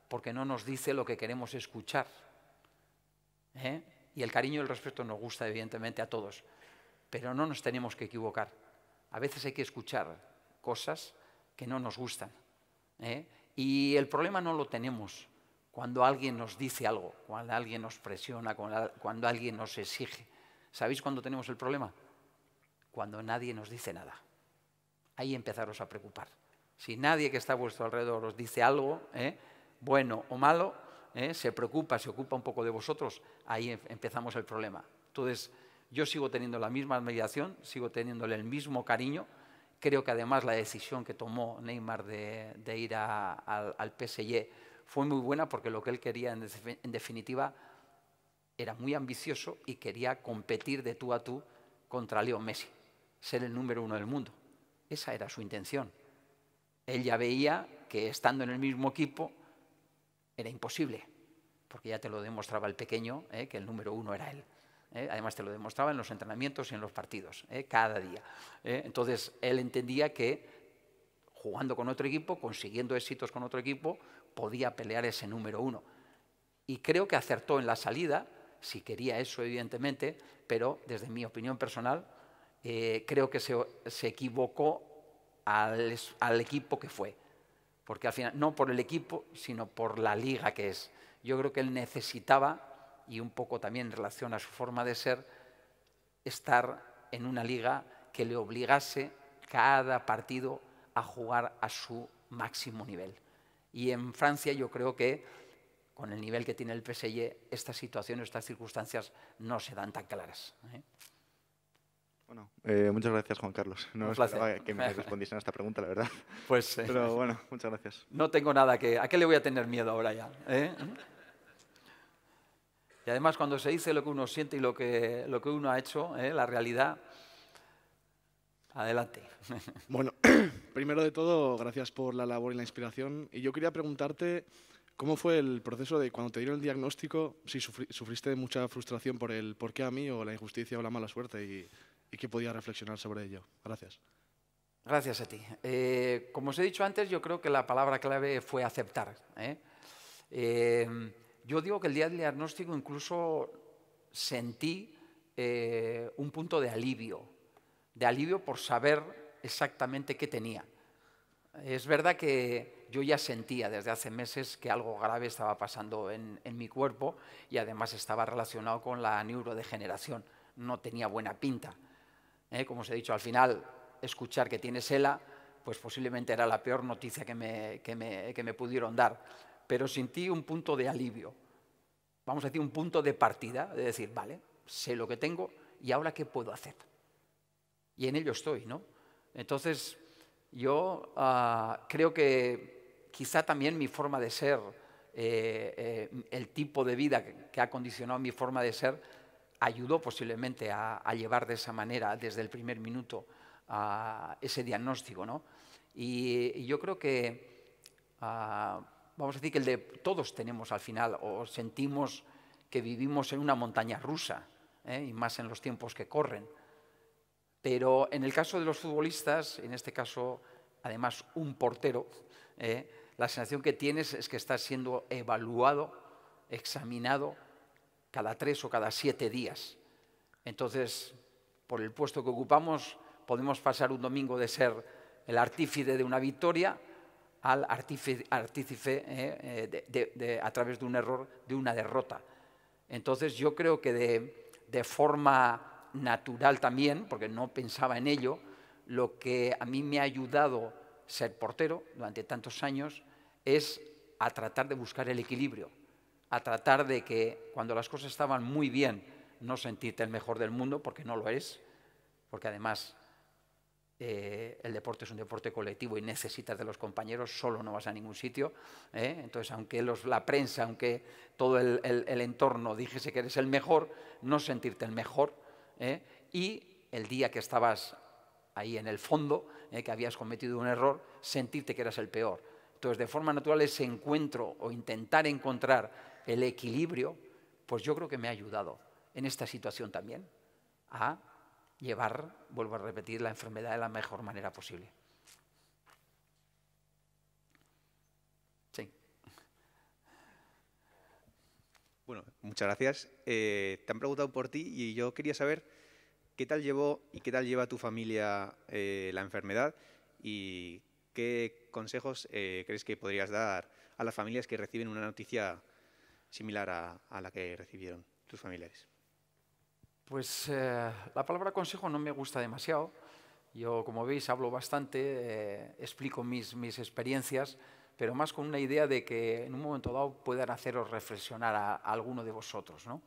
porque no nos dice lo que queremos escuchar. ¿eh? Y el cariño y el respeto nos gusta, evidentemente, a todos, pero no nos tenemos que equivocar. A veces hay que escuchar cosas que no nos gustan. ¿eh? Y el problema no lo tenemos cuando alguien nos dice algo, cuando alguien nos presiona, cuando alguien nos exige. ¿Sabéis cuándo tenemos el problema? Cuando nadie nos dice nada. Ahí empezaros a preocupar. Si nadie que está a vuestro alrededor os dice algo, ¿eh? bueno o malo, ¿eh? se preocupa, se ocupa un poco de vosotros, ahí em, empezamos el problema. Entonces, yo sigo teniendo la misma mediación, sigo teniéndole el mismo cariño. Creo que además la decisión que tomó Neymar de, ir al, al PSG fue muy buena porque lo que él quería, en definitiva, era muy ambicioso y quería competir de tú a tú contra Leo Messi, ser el número uno del mundo. Esa era su intención. Él ya veía que estando en el mismo equipo era imposible, porque ya te lo demostraba el pequeño, eh, que el número uno era él. Eh, además te lo demostraba en los entrenamientos y en los partidos, eh, cada día. Entonces él entendía que jugando con otro equipo, consiguiendo éxitos con otro equipo, podía pelear ese número uno. Y creo que acertó en la salida, si quería eso evidentemente, pero desde mi opinión personal, creo que se, se equivocó al, equipo que fue. Porque al final, no por el equipo, sino por la liga que es. Yo creo que él necesitaba, y un poco también en relación a su forma de ser, estar en una liga que le obligase cada partido a jugar a su máximo nivel. Y en Francia yo creo que con el nivel que tiene el PSG, estas situaciones, estas circunstancias no se dan tan claras. ¿eh? Bueno, eh, muchas gracias, Juan Carlos. No Un que me respondiesen a esta pregunta, la verdad. Pues. Eh, Pero bueno, muchas gracias. No tengo nada que. ¿A qué le voy a tener miedo ahora ya? Eh? Y además, cuando se dice lo que uno siente y lo que, lo que uno ha hecho, la realidad. Adelante. Bueno, primero de todo, gracias por la labor y la inspiración. Y yo quería preguntarte. ¿Cómo fue el proceso de cuando te dieron el diagnóstico? Si sufriste mucha frustración por el por qué a mí o la injusticia o la mala suerte y y que podía reflexionar sobre ello. Gracias. Gracias a ti. Eh, como os he dicho antes, yo creo que la palabra clave fue aceptar. ¿eh? Eh, yo digo que el día del diagnóstico incluso sentí un punto de alivio, de alivio por saber exactamente qué tenía. Es verdad que yo ya sentía desde hace meses que algo grave estaba pasando en, en mi cuerpo y además estaba relacionado con la neurodegeneración. No tenía buena pinta. ¿eh? como os he dicho, al final escuchar que tiene sela, pues posiblemente era la peor noticia que me, que, me, pudieron dar. Pero sentí un punto de alivio, vamos a decir, un punto de partida, de decir, vale, sé lo que tengo y ahora qué puedo hacer. Y en ello estoy, ¿no? Entonces, yo ah, creo que quizá también mi forma de ser, eh, eh, el tipo de vida que ha condicionado mi forma de ser, ayudó posiblemente a, llevar de esa manera desde el primer minuto a ese diagnóstico. ¿no? Y, yo creo que, ah, vamos a decir que el de, todos tenemos al final o sentimos que vivimos en una montaña rusa, ¿eh? y más en los tiempos que corren. Pero en el caso de los futbolistas, en este caso además un portero, ¿eh? la sensación que tienes es que estás siendo evaluado, examinado cada tres o cada siete días. Entonces, por el puesto que ocupamos, podemos pasar un domingo de ser el artífice de una victoria al artífice, eh, eh, a través de un error, de una derrota. Entonces yo creo que de, forma natural también, porque no pensaba en ello, lo que a mí me ha ayudado ser portero durante tantos años es a tratar de buscar el equilibrio a tratar de que cuando las cosas estaban muy bien, no sentirte el mejor del mundo, porque no lo eres, porque además eh, el deporte es un deporte colectivo y necesitas de los compañeros, solo no vas a ningún sitio. ¿eh? Entonces, aunque la prensa, aunque todo el, entorno dijese que eres el mejor, no sentirte el mejor. ¿eh? Y el día que estabas ahí en el fondo, que habías cometido un error, sentirte que eras el peor. Entonces, de forma natural, ese encuentro o intentar encontrar el equilibrio, pues yo creo que me ha ayudado en esta situación también a llevar, vuelvo a repetir, la enfermedad de la mejor manera posible. Sí. Bueno, muchas gracias. Eh, te han preguntado por ti y yo quería saber qué tal llevó y qué tal lleva tu familia eh, la enfermedad y qué consejos eh, crees que podrías dar a las familias que reciben una noticia similar a, la que recibieron tus familiares? Pues eh, la palabra consejo no me gusta demasiado. Yo, como veis, hablo bastante, eh, explico mis, mis, experiencias, pero más con una idea de que en un momento dado puedan haceros reflexionar a, alguno de vosotros. ¿no?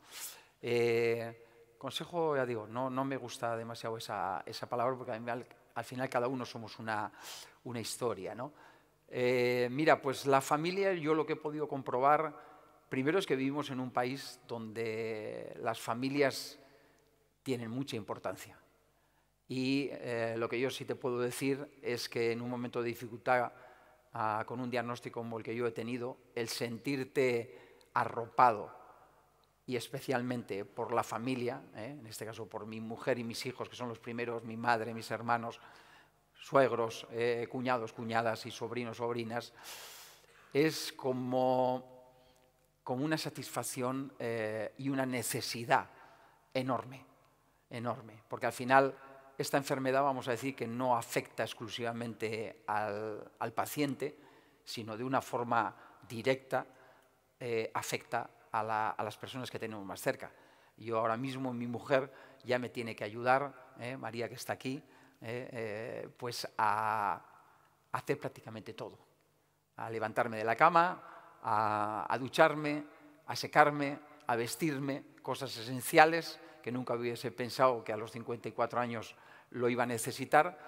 Eh, consejo, ya digo, no, no me gusta demasiado esa, esa palabra porque al, al, final cada uno somos una, una historia. ¿no? mira, pues la familia, yo lo que he podido comprobar Primero es que vivimos en un país donde las familias tienen mucha importancia. Y eh, lo que yo sí te puedo decir es que en un momento de dificultad, ah, con un diagnóstico como el que yo he tenido, el sentirte arropado y especialmente por la familia, eh, en este caso por mi mujer y mis hijos, que son los primeros, mi madre, mis hermanos, suegros, eh, cuñados, cuñadas y sobrinos, sobrinas, es como con una satisfacción eh, y una necesidad enorme, enorme, porque al final esta enfermedad vamos a decir que no afecta exclusivamente al, paciente, sino de una forma directa eh, afecta a, las personas que tenemos más cerca. Yo ahora mismo, mi mujer ya me tiene que ayudar, eh, María que está aquí, pues a hacer prácticamente todo, a levantarme de la cama, a, ducharme, a secarme, a vestirme, cosas esenciales que nunca hubiese pensado que a los 54 años lo iba a necesitar,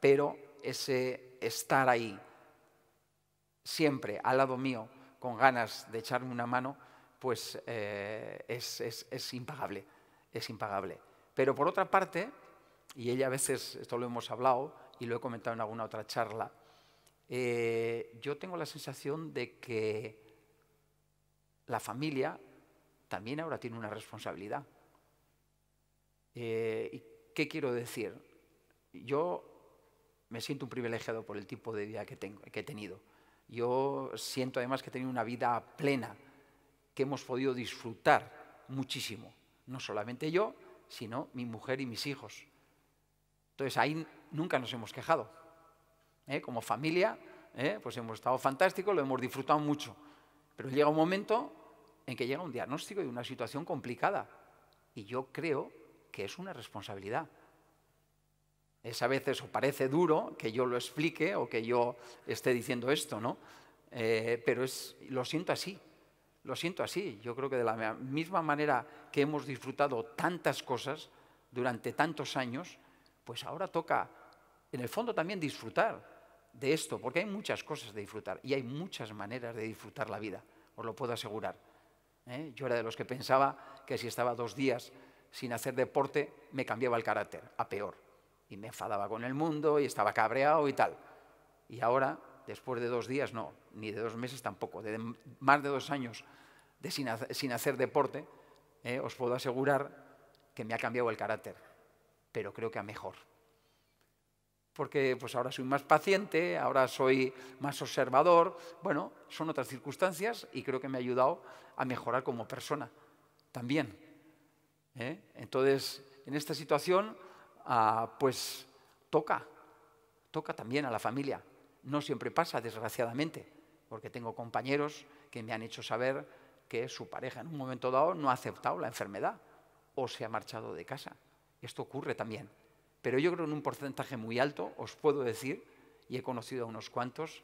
pero ese estar ahí, siempre al lado mío, con ganas de echarme una mano, pues eh, es, es, impagable, es impagable. Pero por otra parte, y ella a veces, esto lo hemos hablado y lo he comentado en alguna otra charla, eh, yo tengo la sensación de que la familia también ahora tiene una responsabilidad. Eh, ¿Qué quiero decir? Yo me siento un privilegiado por el tipo de vida que, que he tenido. Yo siento además que he tenido una vida plena, que hemos podido disfrutar muchísimo. No solamente yo, sino mi mujer y mis hijos. Entonces ahí nunca nos hemos quejado. ¿eh? como familia, ¿eh? pues hemos estado fantásticos, lo hemos disfrutado mucho. Pero llega un momento en que llega un diagnóstico y una situación complicada. Y yo creo que es una responsabilidad. Es a veces o parece duro que yo lo explique o que yo esté diciendo esto, ¿no? Eh, pero lo siento así, lo siento así. Yo creo que de la misma manera que hemos disfrutado tantas cosas durante tantos años, pues ahora toca, en el fondo, también disfrutar de esto, porque hay muchas cosas de disfrutar y hay muchas maneras de disfrutar la vida, os lo puedo asegurar. ¿eh? Yo era de los que pensaba que si estaba dos días sin hacer deporte me cambiaba el carácter, a peor. Y me enfadaba con el mundo y estaba cabreado y tal. Y ahora, después de dos días, no, ni de dos meses tampoco, de más de dos años de sin, hacer deporte, ¿eh? os puedo asegurar que me ha cambiado el carácter, pero creo que a mejor porque pues ahora soy más paciente, ahora soy más observador. Bueno, son otras circunstancias y creo que me ha ayudado a mejorar como persona también. ¿eh? Entonces, en esta situación, ah, pues toca, toca también a la familia. No siempre pasa, desgraciadamente, porque tengo compañeros que me han hecho saber que su pareja en un momento dado no ha aceptado la enfermedad o se ha marchado de casa. Esto ocurre también. Pero yo creo en un porcentaje muy alto, os puedo decir, y he conocido a unos cuantos,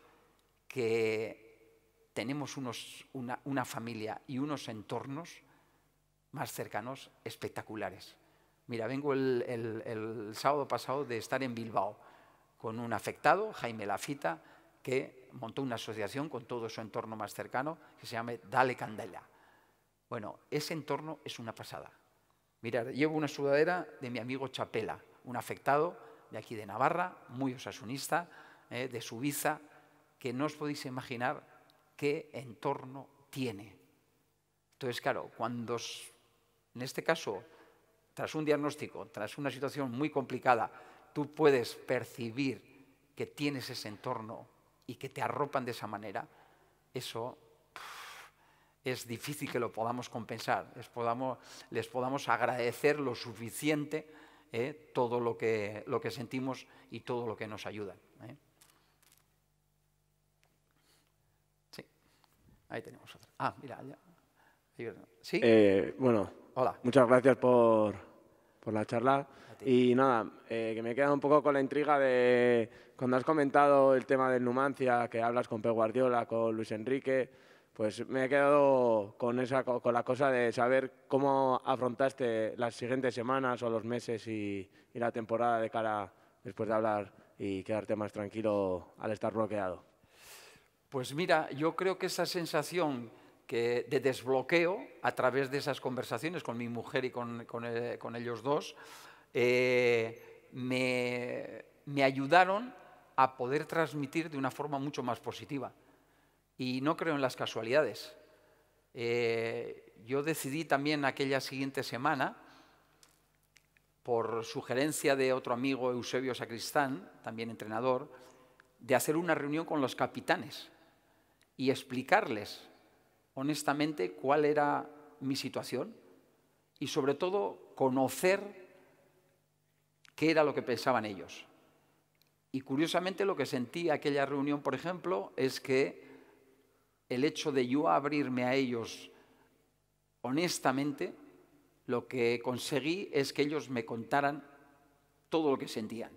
que tenemos unos, una, familia y unos entornos más cercanos espectaculares. Mira, vengo el, sábado pasado de estar en Bilbao con un afectado, Jaime Lafita, que montó una asociación con todo su entorno más cercano que se llama Dale Candela. Bueno, ese entorno es una pasada. Mira, llevo una sudadera de mi amigo Chapela, un afectado de aquí de Navarra, muy osasunista, eh, de Suiza, que no os podéis imaginar qué entorno tiene. Entonces, claro, cuando, en este caso, tras un diagnóstico, tras una situación muy complicada, tú puedes percibir que tienes ese entorno y que te arropan de esa manera, eso es difícil que lo podamos compensar, les les podamos agradecer lo suficiente ¿eh? todo lo que, lo que sentimos y todo lo que nos ayuda. ¿eh? ahí tenemos otra. Ah, mira, ¿Sí? Eh, bueno, Hola. muchas gracias por, la charla. Y nada, que me queda un poco con la intriga de cuando has comentado el tema del Numancia, que hablas con Pep Guardiola, con Luis Enrique pues me he quedado con, esa, con la cosa de saber cómo afrontaste las siguientes semanas o los meses y, la temporada de cara después de hablar y quedarte más tranquilo al estar bloqueado. Pues mira, yo creo que esa sensación de desbloqueo a través de esas conversaciones con mi mujer y con, eh, ellos dos, eh, me ayudaron a poder transmitir de una forma mucho más positiva y no creo en las casualidades. Eh, yo decidí también aquella siguiente semana, por sugerencia de otro amigo, Eusebio Sacristán, también entrenador, de hacer una reunión con los capitanes y explicarles honestamente cuál era mi situación y sobre todo conocer qué era lo que pensaban ellos. Y curiosamente lo que sentí aquella reunión, por ejemplo, es que el hecho de yo abrirme a ellos honestamente, lo que conseguí es que ellos me contaran todo lo que sentían.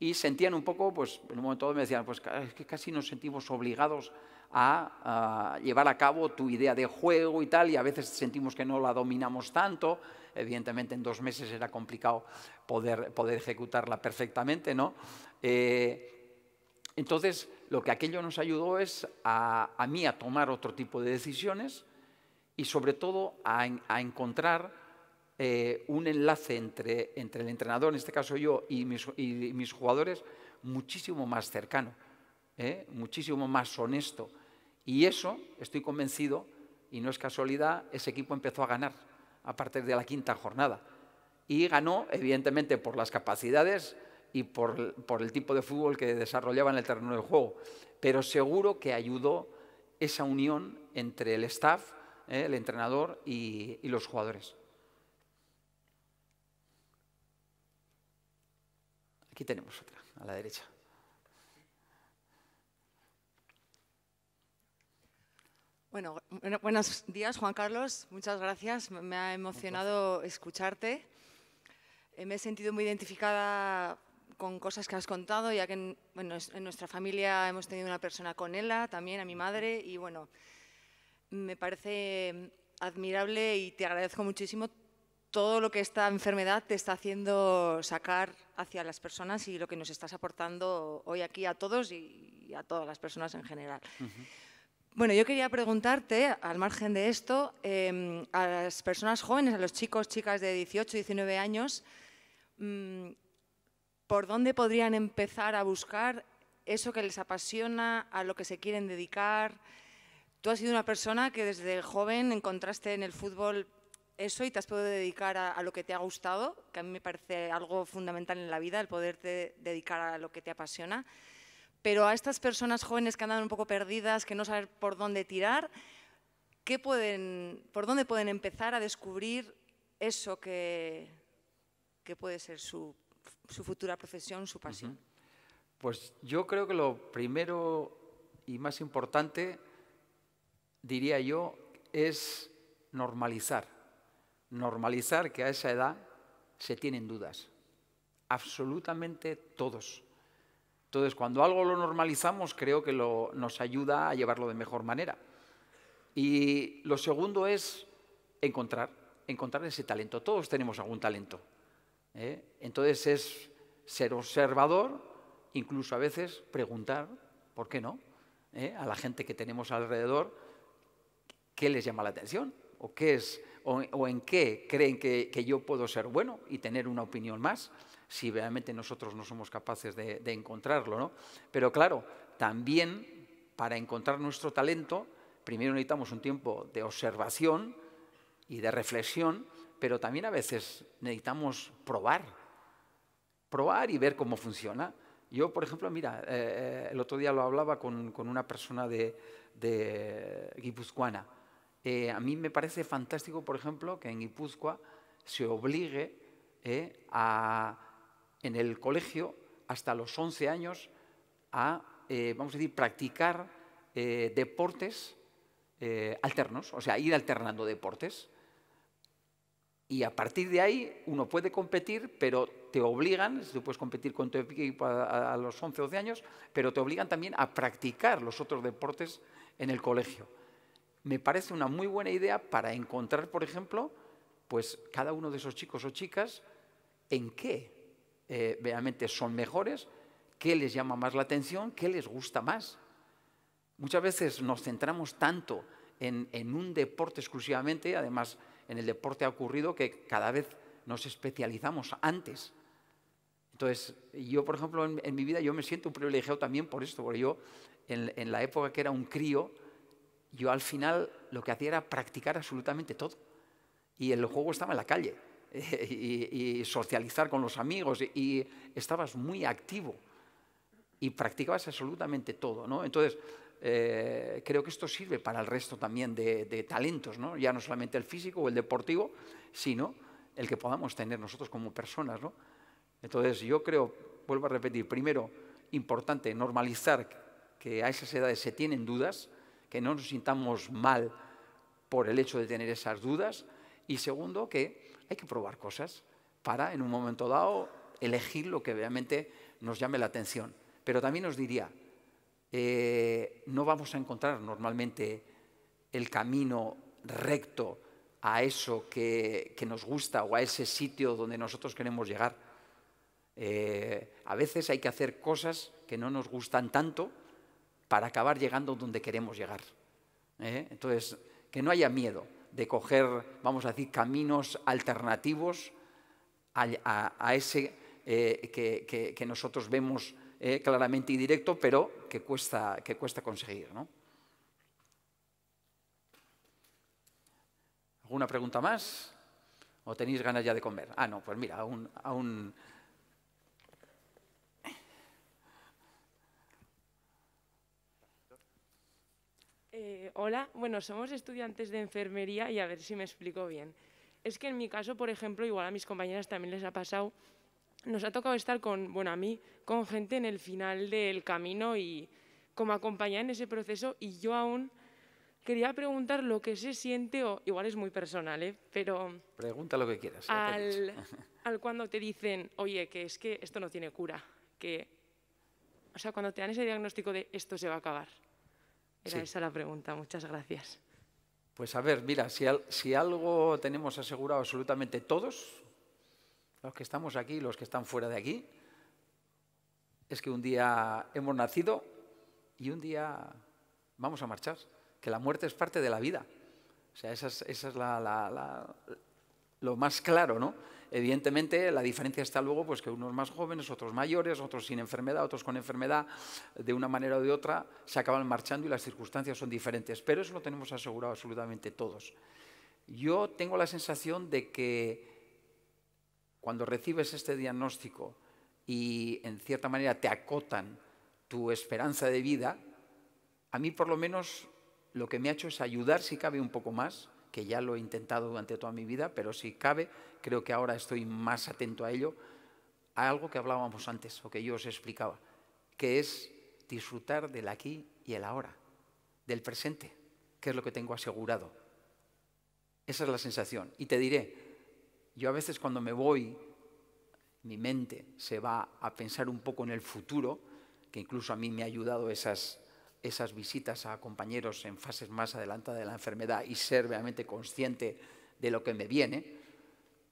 Y sentían un poco, pues en un momento dado me decían, pues que casi nos sentimos obligados a, llevar a cabo tu idea de juego y tal, y a veces sentimos que no la dominamos tanto. Evidentemente en dos meses era complicado poder, poder ejecutarla perfectamente, ¿no? Eh, entonces, lo que aquello nos ayudó es a, mí a tomar otro tipo de decisiones y sobre todo a, encontrar eh, un enlace entre, entre, el entrenador, en este caso yo, y mis, jugadores muchísimo más cercano, ¿eh? muchísimo más honesto. Y eso, estoy convencido, y no es casualidad, ese equipo empezó a ganar a partir de la quinta jornada. Y ganó, evidentemente, por las capacidades y por, el tipo de fútbol que desarrollaba en el terreno del juego. Pero seguro que ayudó esa unión entre el staff, eh, el entrenador y, y los jugadores. Aquí tenemos otra, a la derecha. Bueno, buenos días, Juan Carlos. Muchas gracias. Me ha emocionado escucharte. Eh, me he sentido muy identificada con cosas que has contado, ya que en, nuestra familia hemos tenido una persona con ella, también a mi madre, y bueno, me parece mm, admirable y te agradezco muchísimo todo lo que esta enfermedad te está haciendo sacar hacia las personas y lo que nos estás aportando hoy aquí a todos y a todas las personas en general. Bueno, yo quería preguntarte, al margen de esto, em, a las personas jóvenes, a los chicos, chicas de 18, 19 años, mm, ¿por dónde podrían empezar a buscar eso que les apasiona, a lo que se quieren dedicar? Tú has sido una persona que desde joven encontraste en el fútbol eso y te has podido dedicar a, lo que te ha gustado, que a mí me parece algo fundamental en la vida, el poderte dedicar a lo que te apasiona. Pero a estas personas jóvenes que andan un poco perdidas, que no saben por dónde tirar, ¿qué pueden, ¿por dónde pueden empezar a descubrir eso que puede ser su su futura profesión, su pasión? Pues yo creo que lo primero y más importante, diría yo, es normalizar. Normalizar que a esa edad se tienen dudas. Absolutamente todos. Entonces, cuando algo lo normalizamos, creo que lo, nos ayuda a llevarlo de mejor manera. Y lo segundo es encontrar, encontrar ese talento. Todos tenemos algún talento. ¿eh? Entonces es ser observador, incluso a veces preguntar, ¿por qué no?, ¿Eh? a la gente que tenemos alrededor, ¿qué les llama la atención? ¿O, qué es, o, en qué creen que, yo puedo ser bueno y tener una opinión más? Si realmente nosotros no somos capaces de, encontrarlo, ¿no? Pero claro, también para encontrar nuestro talento, primero necesitamos un tiempo de observación y de reflexión, pero también a veces necesitamos probar, probar y ver cómo funciona. Yo, por ejemplo, mira, eh, eh, el otro día lo hablaba con, una persona de, de Guipuzcoana. Eh, a mí me parece fantástico, por ejemplo, que en Guipúzcoa se obligue a, en el colegio hasta los 11 años a, vamos a decir, practicar deportes alternos, o sea, ir alternando deportes. Y a partir de ahí uno puede competir, pero te obligan, tú puedes competir con tu equipo a, los 11, 12 años, pero te obligan también a practicar los otros deportes en el colegio. Me parece una muy buena idea para encontrar, por ejemplo, pues cada uno de esos chicos o chicas en qué realmente eh, son mejores, qué les llama más la atención, qué les gusta más. Muchas veces nos centramos tanto en, en un deporte exclusivamente, además en el deporte ha ocurrido que cada vez nos especializamos antes. Entonces, yo, por ejemplo, en, mi vida yo me siento un privilegiado también por esto, porque yo, en, la época que era un crío, yo al final lo que hacía era practicar absolutamente todo. Y el juego estaba en la calle, y, y, socializar con los amigos, y estabas muy activo, y practicabas absolutamente todo. ¿no? Entonces, eh, creo que esto sirve para el resto también de, de, talentos, ¿no? ya no solamente el físico o el deportivo, sino el que podamos tener nosotros como personas. ¿no? Entonces yo creo, vuelvo a repetir, primero, importante normalizar que a esas edades se tienen dudas, que no nos sintamos mal por el hecho de tener esas dudas, y segundo, que hay que probar cosas para en un momento dado elegir lo que realmente nos llame la atención. Pero también os diría, eh, no vamos a encontrar normalmente el camino recto a eso que, nos gusta o a ese sitio donde nosotros queremos llegar. Eh, a veces hay que hacer cosas que no nos gustan tanto para acabar llegando donde queremos llegar. ¿eh? Entonces, que no haya miedo de coger, vamos a decir, caminos alternativos a, ese que nosotros vemos eh, claramente indirecto, pero que cuesta, que cuesta conseguir. ¿Alguna pregunta más? ¿O tenéis ganas ya de comer? Ah, no, pues mira, aún... aún... Eh, hola, bueno, somos estudiantes de enfermería y a ver si me explico bien. Es que en mi caso, por ejemplo, igual a mis compañeras también les ha pasado nos ha tocado estar con, bueno, a mí, con gente en el final del camino y como acompañar en ese proceso y yo aún quería preguntar lo que se siente, o igual es muy personal, ¿eh? pero... Pregunta lo que quieras. Al, al cuando te dicen, oye, que es que esto no tiene cura, que... O sea, cuando te dan ese diagnóstico de esto se va a acabar. Era esa la pregunta, muchas gracias. Pues a ver, mira, si, si algo tenemos asegurado absolutamente todos, los que estamos aquí y los que están fuera de aquí, es que un día hemos nacido y un día vamos a marchar, que la muerte es parte de la vida. O sea, esa es, lo más claro, ¿no? Evidentemente, la diferencia está luego pues que unos más jóvenes, otros mayores, otros sin enfermedad, otros con enfermedad, de una manera o de otra, se acaban marchando y las circunstancias son diferentes. Pero eso lo tenemos asegurado absolutamente todos. Yo tengo la sensación de que cuando recibes este diagnóstico y en cierta manera te acotan tu esperanza de vida, a mí por lo menos lo que me ha hecho es ayudar si cabe un poco más, que ya lo he intentado durante toda mi vida, pero si cabe, creo que ahora estoy más atento a ello, a algo que hablábamos antes o que yo os explicaba, que es disfrutar del aquí y el ahora, del presente, que es lo que tengo asegurado. Esa es la sensación. Y te diré, yo a veces cuando me voy, mi mente se va a pensar un poco en el futuro, que incluso a mí me ha ayudado esas, esas visitas a compañeros en fases más adelantadas de la enfermedad y ser realmente consciente de lo que me viene.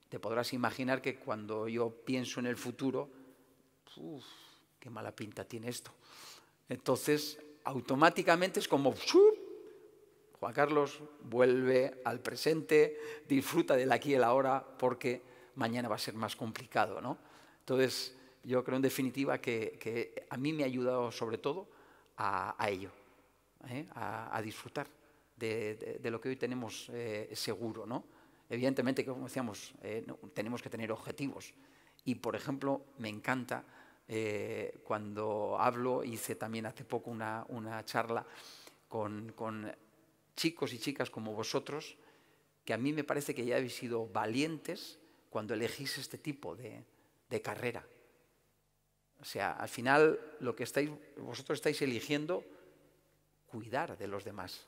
Te podrás imaginar que cuando yo pienso en el futuro, uff, qué mala pinta tiene esto. Entonces, automáticamente es como, Carlos vuelve al presente, disfruta del aquí y el ahora porque mañana va a ser más complicado. ¿no? Entonces, yo creo en definitiva que, a mí me ha ayudado sobre todo a, ello, ¿eh? a, disfrutar de, lo que hoy tenemos eh, seguro. ¿no? Evidentemente, como decíamos, eh, tenemos que tener objetivos. Y, por ejemplo, me encanta cuando hablo, hice también hace poco una, una charla con, con chicos y chicas como vosotros, que a mí me parece que ya habéis sido valientes cuando elegís este tipo de, carrera. O sea, al final lo que estáis, vosotros estáis eligiendo, cuidar de los demás,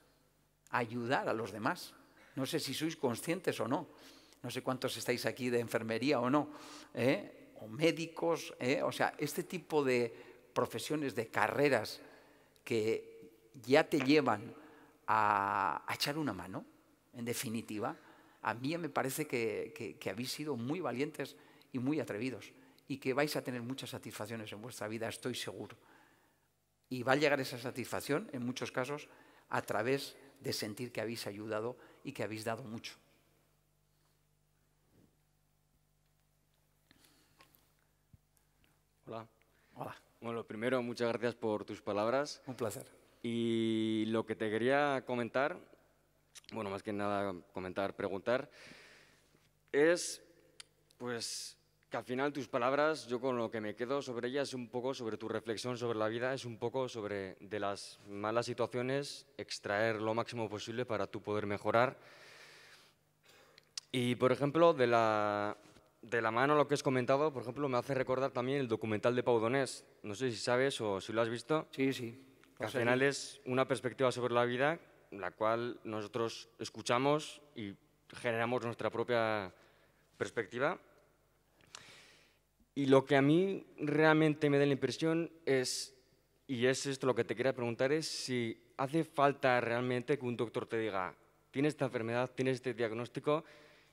ayudar a los demás. No sé si sois conscientes o no. No sé cuántos estáis aquí de enfermería o no, ¿eh? o médicos. ¿eh? O sea, este tipo de profesiones, de carreras que ya te llevan a, echar una mano, en definitiva. A mí me parece que, habéis sido muy valientes y muy atrevidos y que vais a tener muchas satisfacciones en vuestra vida, estoy seguro. Y va a llegar esa satisfacción, en muchos casos, a través de sentir que habéis ayudado y que habéis dado mucho. Hola. Hola. Bueno, primero, muchas gracias por tus palabras. Un placer. Y lo que te quería comentar, bueno, más que nada comentar, preguntar, es pues que al final tus palabras, yo con lo que me quedo sobre ellas es un poco sobre tu reflexión sobre la vida, es un poco sobre de las malas situaciones extraer lo máximo posible para tú poder mejorar. Y por ejemplo, de la, de la mano lo que has comentado, por ejemplo, me hace recordar también el documental de Pau No sé si sabes o si lo has visto. Sí, sí al final es una perspectiva sobre la vida, la cual nosotros escuchamos y generamos nuestra propia perspectiva. Y lo que a mí realmente me da la impresión es, y es esto lo que te quería preguntar, es si hace falta realmente que un doctor te diga, tienes esta enfermedad, tienes este diagnóstico,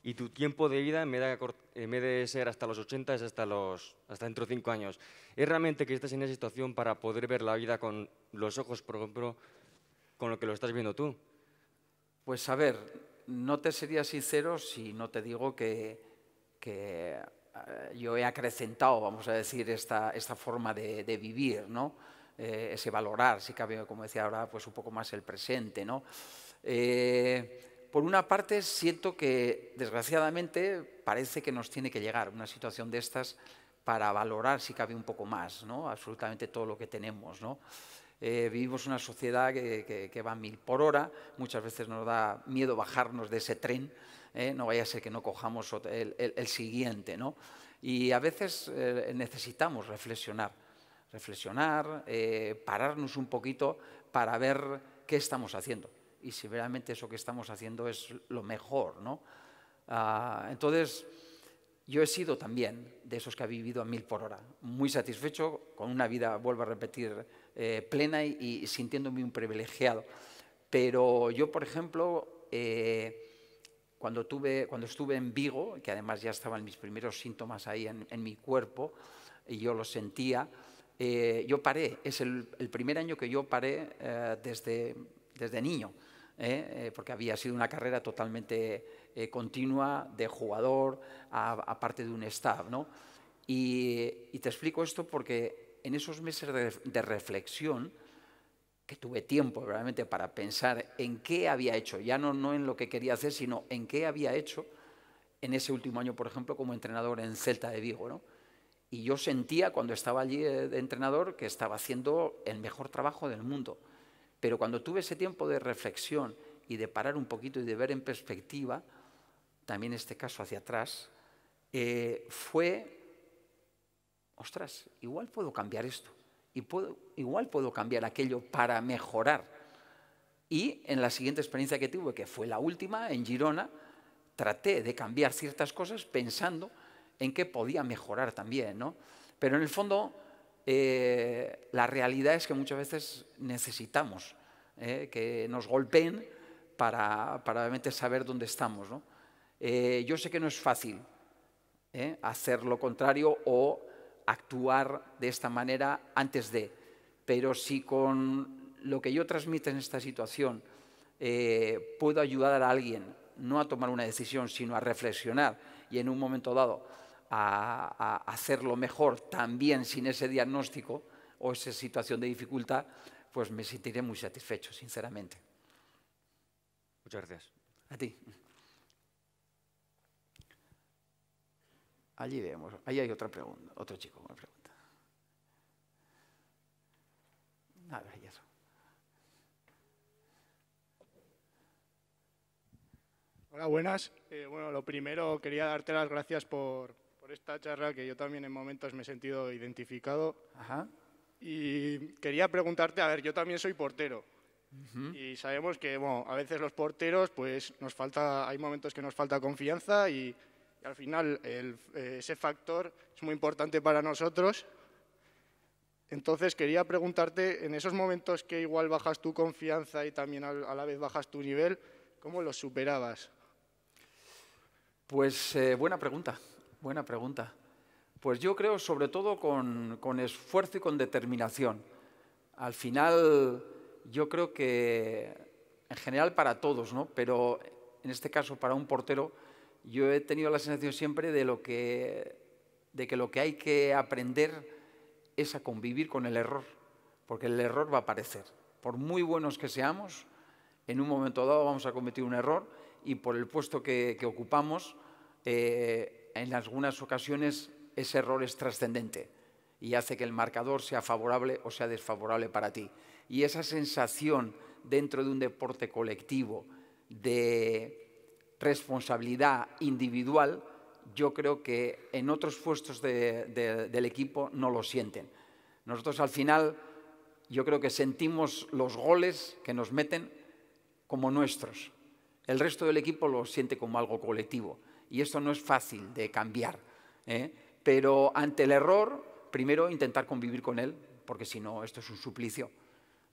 y tu tiempo de vida en vez de, ser hasta los 80 es hasta, los, hasta dentro de 5 años. ¿Es realmente que estás en esa situación para poder ver la vida con los ojos, por ejemplo, con lo que lo estás viendo tú? Pues a ver, no te sería sincero si no te digo que, que eh, yo he acrecentado, vamos a decir, esta, esta forma de, vivir, ¿no? Eh, ese valorar, sí cabe, como decía ahora, pues un poco más el presente, ¿no? Eh, por una parte siento que desgraciadamente parece que nos tiene que llegar una situación de estas para valorar si cabe un poco más, ¿no? absolutamente todo lo que tenemos. ¿no? Eh, vivimos una sociedad que, va mil por hora, muchas veces nos da miedo bajarnos de ese tren, ¿eh? no vaya a ser que no cojamos el, siguiente. ¿no? Y a veces eh, necesitamos reflexionar, reflexionar, pararnos un poquito para ver qué estamos haciendo y si realmente eso que estamos haciendo es lo mejor. ¿no? Ah, entonces, yo he sido también de esos que ha vivido a mil por hora, muy satisfecho, con una vida, vuelvo a repetir, eh, plena y, sintiéndome un privilegiado. Pero yo, por ejemplo, eh, cuando, tuve, cuando estuve en Vigo, que además ya estaban mis primeros síntomas ahí en, mi cuerpo, y yo los sentía, eh, yo paré, es el, primer año que yo paré desde, desde niño. ¿eh? Eh, porque había sido una carrera totalmente eh, continua de jugador a, parte de un staff. ¿no? Y, te explico esto porque en esos meses de, reflexión, que tuve tiempo realmente para pensar en qué había hecho, ya no, no en lo que quería hacer, sino en qué había hecho en ese último año, por ejemplo, como entrenador en Celta de Vigo. ¿no? Y yo sentía cuando estaba allí de entrenador que estaba haciendo el mejor trabajo del mundo. Pero cuando tuve ese tiempo de reflexión y de parar un poquito y de ver en perspectiva, también este caso hacia atrás, eh, fue, ostras, igual puedo cambiar esto, y puedo, igual puedo cambiar aquello para mejorar. Y en la siguiente experiencia que tuve, que fue la última, en Girona, traté de cambiar ciertas cosas pensando en que podía mejorar también, ¿no? Pero en el fondo, eh, la realidad es que muchas veces necesitamos eh, que nos golpeen para, realmente saber dónde estamos. Eh, yo sé que no es fácil eh, hacer lo contrario o actuar de esta manera antes de, pero si con lo que yo transmito en esta situación puedo ayudar a alguien no a tomar una decisión, sino a reflexionar y en un momento dado a hacerlo mejor también sin ese diagnóstico o esa situación de dificultad, pues me sentiré muy satisfecho, sinceramente. Muchas gracias. A ti. Allí vemos, ahí hay otra pregunta, otro chico con pregunta. Nada, ya eso. Hola, buenas. Eh, bueno, lo primero quería darte las gracias por, por, esta charla que yo también en momentos me he sentido identificado. Ajá. Y quería preguntarte, a ver, yo también soy portero. Y sabemos que, bueno, a veces los porteros, pues nos falta, hay momentos que nos falta confianza y, al final eh, ese factor es muy importante para nosotros. Entonces quería preguntarte, en esos momentos que igual bajas tu confianza y también a la vez bajas tu nivel, ¿cómo los superabas? Pues eh, buena pregunta, buena pregunta. Pues yo creo sobre todo con, esfuerzo y con determinación. Al final, yo creo que en general para todos, ¿no? pero en este caso para un portero, yo he tenido la sensación siempre de, lo que, de que lo que hay que aprender es a convivir con el error, porque el error va a aparecer. Por muy buenos que seamos, en un momento dado vamos a cometer un error y por el puesto que, ocupamos, eh, en algunas ocasiones ese error es trascendente y hace que el marcador sea favorable o sea desfavorable para ti. Y esa sensación dentro de un deporte colectivo de responsabilidad individual, yo creo que en otros puestos del equipo no lo sienten. Nosotros al final yo creo que sentimos los goles que nos meten como nuestros. El resto del equipo lo siente como algo colectivo y esto no es fácil de cambiar. ¿eh? Pero ante el error, primero intentar convivir con él, porque si no, esto es un suplicio.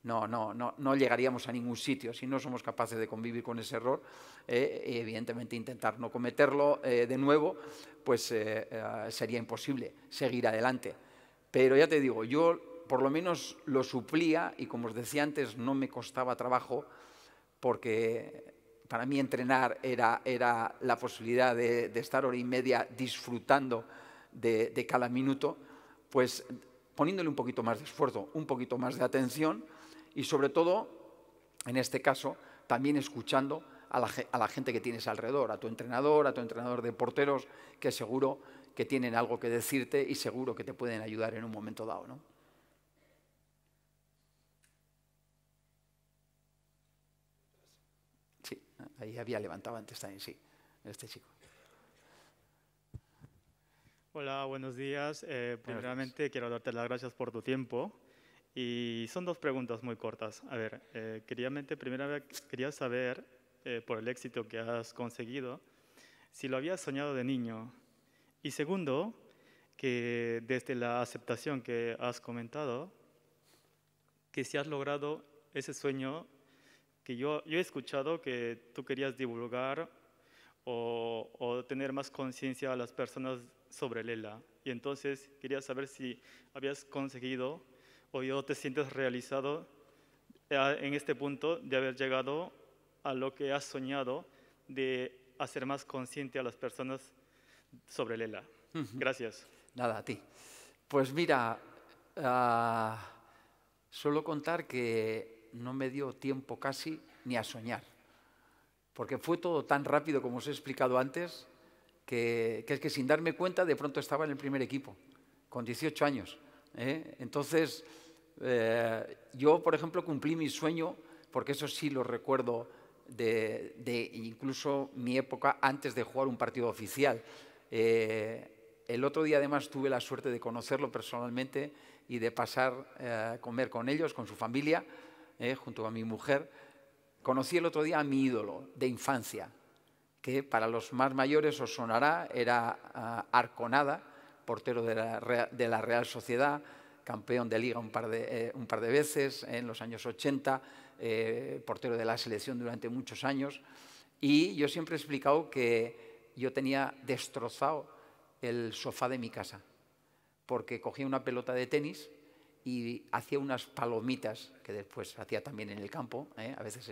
No, no, no, no llegaríamos a ningún sitio si no somos capaces de convivir con ese error. Eh, evidentemente, intentar no cometerlo eh, de nuevo, pues eh, sería imposible seguir adelante. Pero ya te digo, yo por lo menos lo suplía y como os decía antes, no me costaba trabajo porque para mí entrenar era, era la posibilidad de, de estar hora y media disfrutando de, cada minuto, pues poniéndole un poquito más de esfuerzo, un poquito más de atención y sobre todo, en este caso, también escuchando a la, a la, gente que tienes alrededor, a tu entrenador, a tu entrenador de porteros, que seguro que tienen algo que decirte y seguro que te pueden ayudar en un momento dado. ¿no? Sí, ahí había levantado antes también, sí, este chico. Hola, buenos días. Eh, primeramente pues quiero darte las gracias por tu tiempo. Y son dos preguntas muy cortas. A ver, eh, quería, vez quería saber, eh, por el éxito que has conseguido, si lo habías soñado de niño. Y segundo, que desde la aceptación que has comentado, que si has logrado ese sueño que yo, yo he escuchado que tú querías divulgar o, o tener más conciencia a las personas sobre Lela. Y entonces quería saber si habías conseguido o yo te sientes realizado eh, en este punto de haber llegado a lo que has soñado de hacer más consciente a las personas sobre Lela. Gracias. Nada, a ti. Pues mira, ah, solo contar que no me dio tiempo casi ni a soñar, porque fue todo tan rápido como os he explicado antes que, es que sin darme cuenta de pronto estaba en el primer equipo, con 18 años. ¿eh? Entonces, eh, yo, por ejemplo, cumplí mi sueño, porque eso sí lo recuerdo de, incluso mi época antes de jugar un partido oficial. Eh, el otro día, además, tuve la suerte de conocerlo personalmente y de pasar a comer con ellos, con su familia, junto a mi mujer. Conocí el otro día a mi ídolo de infancia, que para los más mayores os sonará, era ah, Arconada, portero de la, Real, Sociedad, campeón de liga un par de, eh, un par de veces en los años 80, eh, portero de la selección durante muchos años. Y yo siempre he explicado que yo tenía destrozado el sofá de mi casa, porque cogía una pelota de tenis y hacía unas palomitas, que después hacía también en el campo, ¿eh? a veces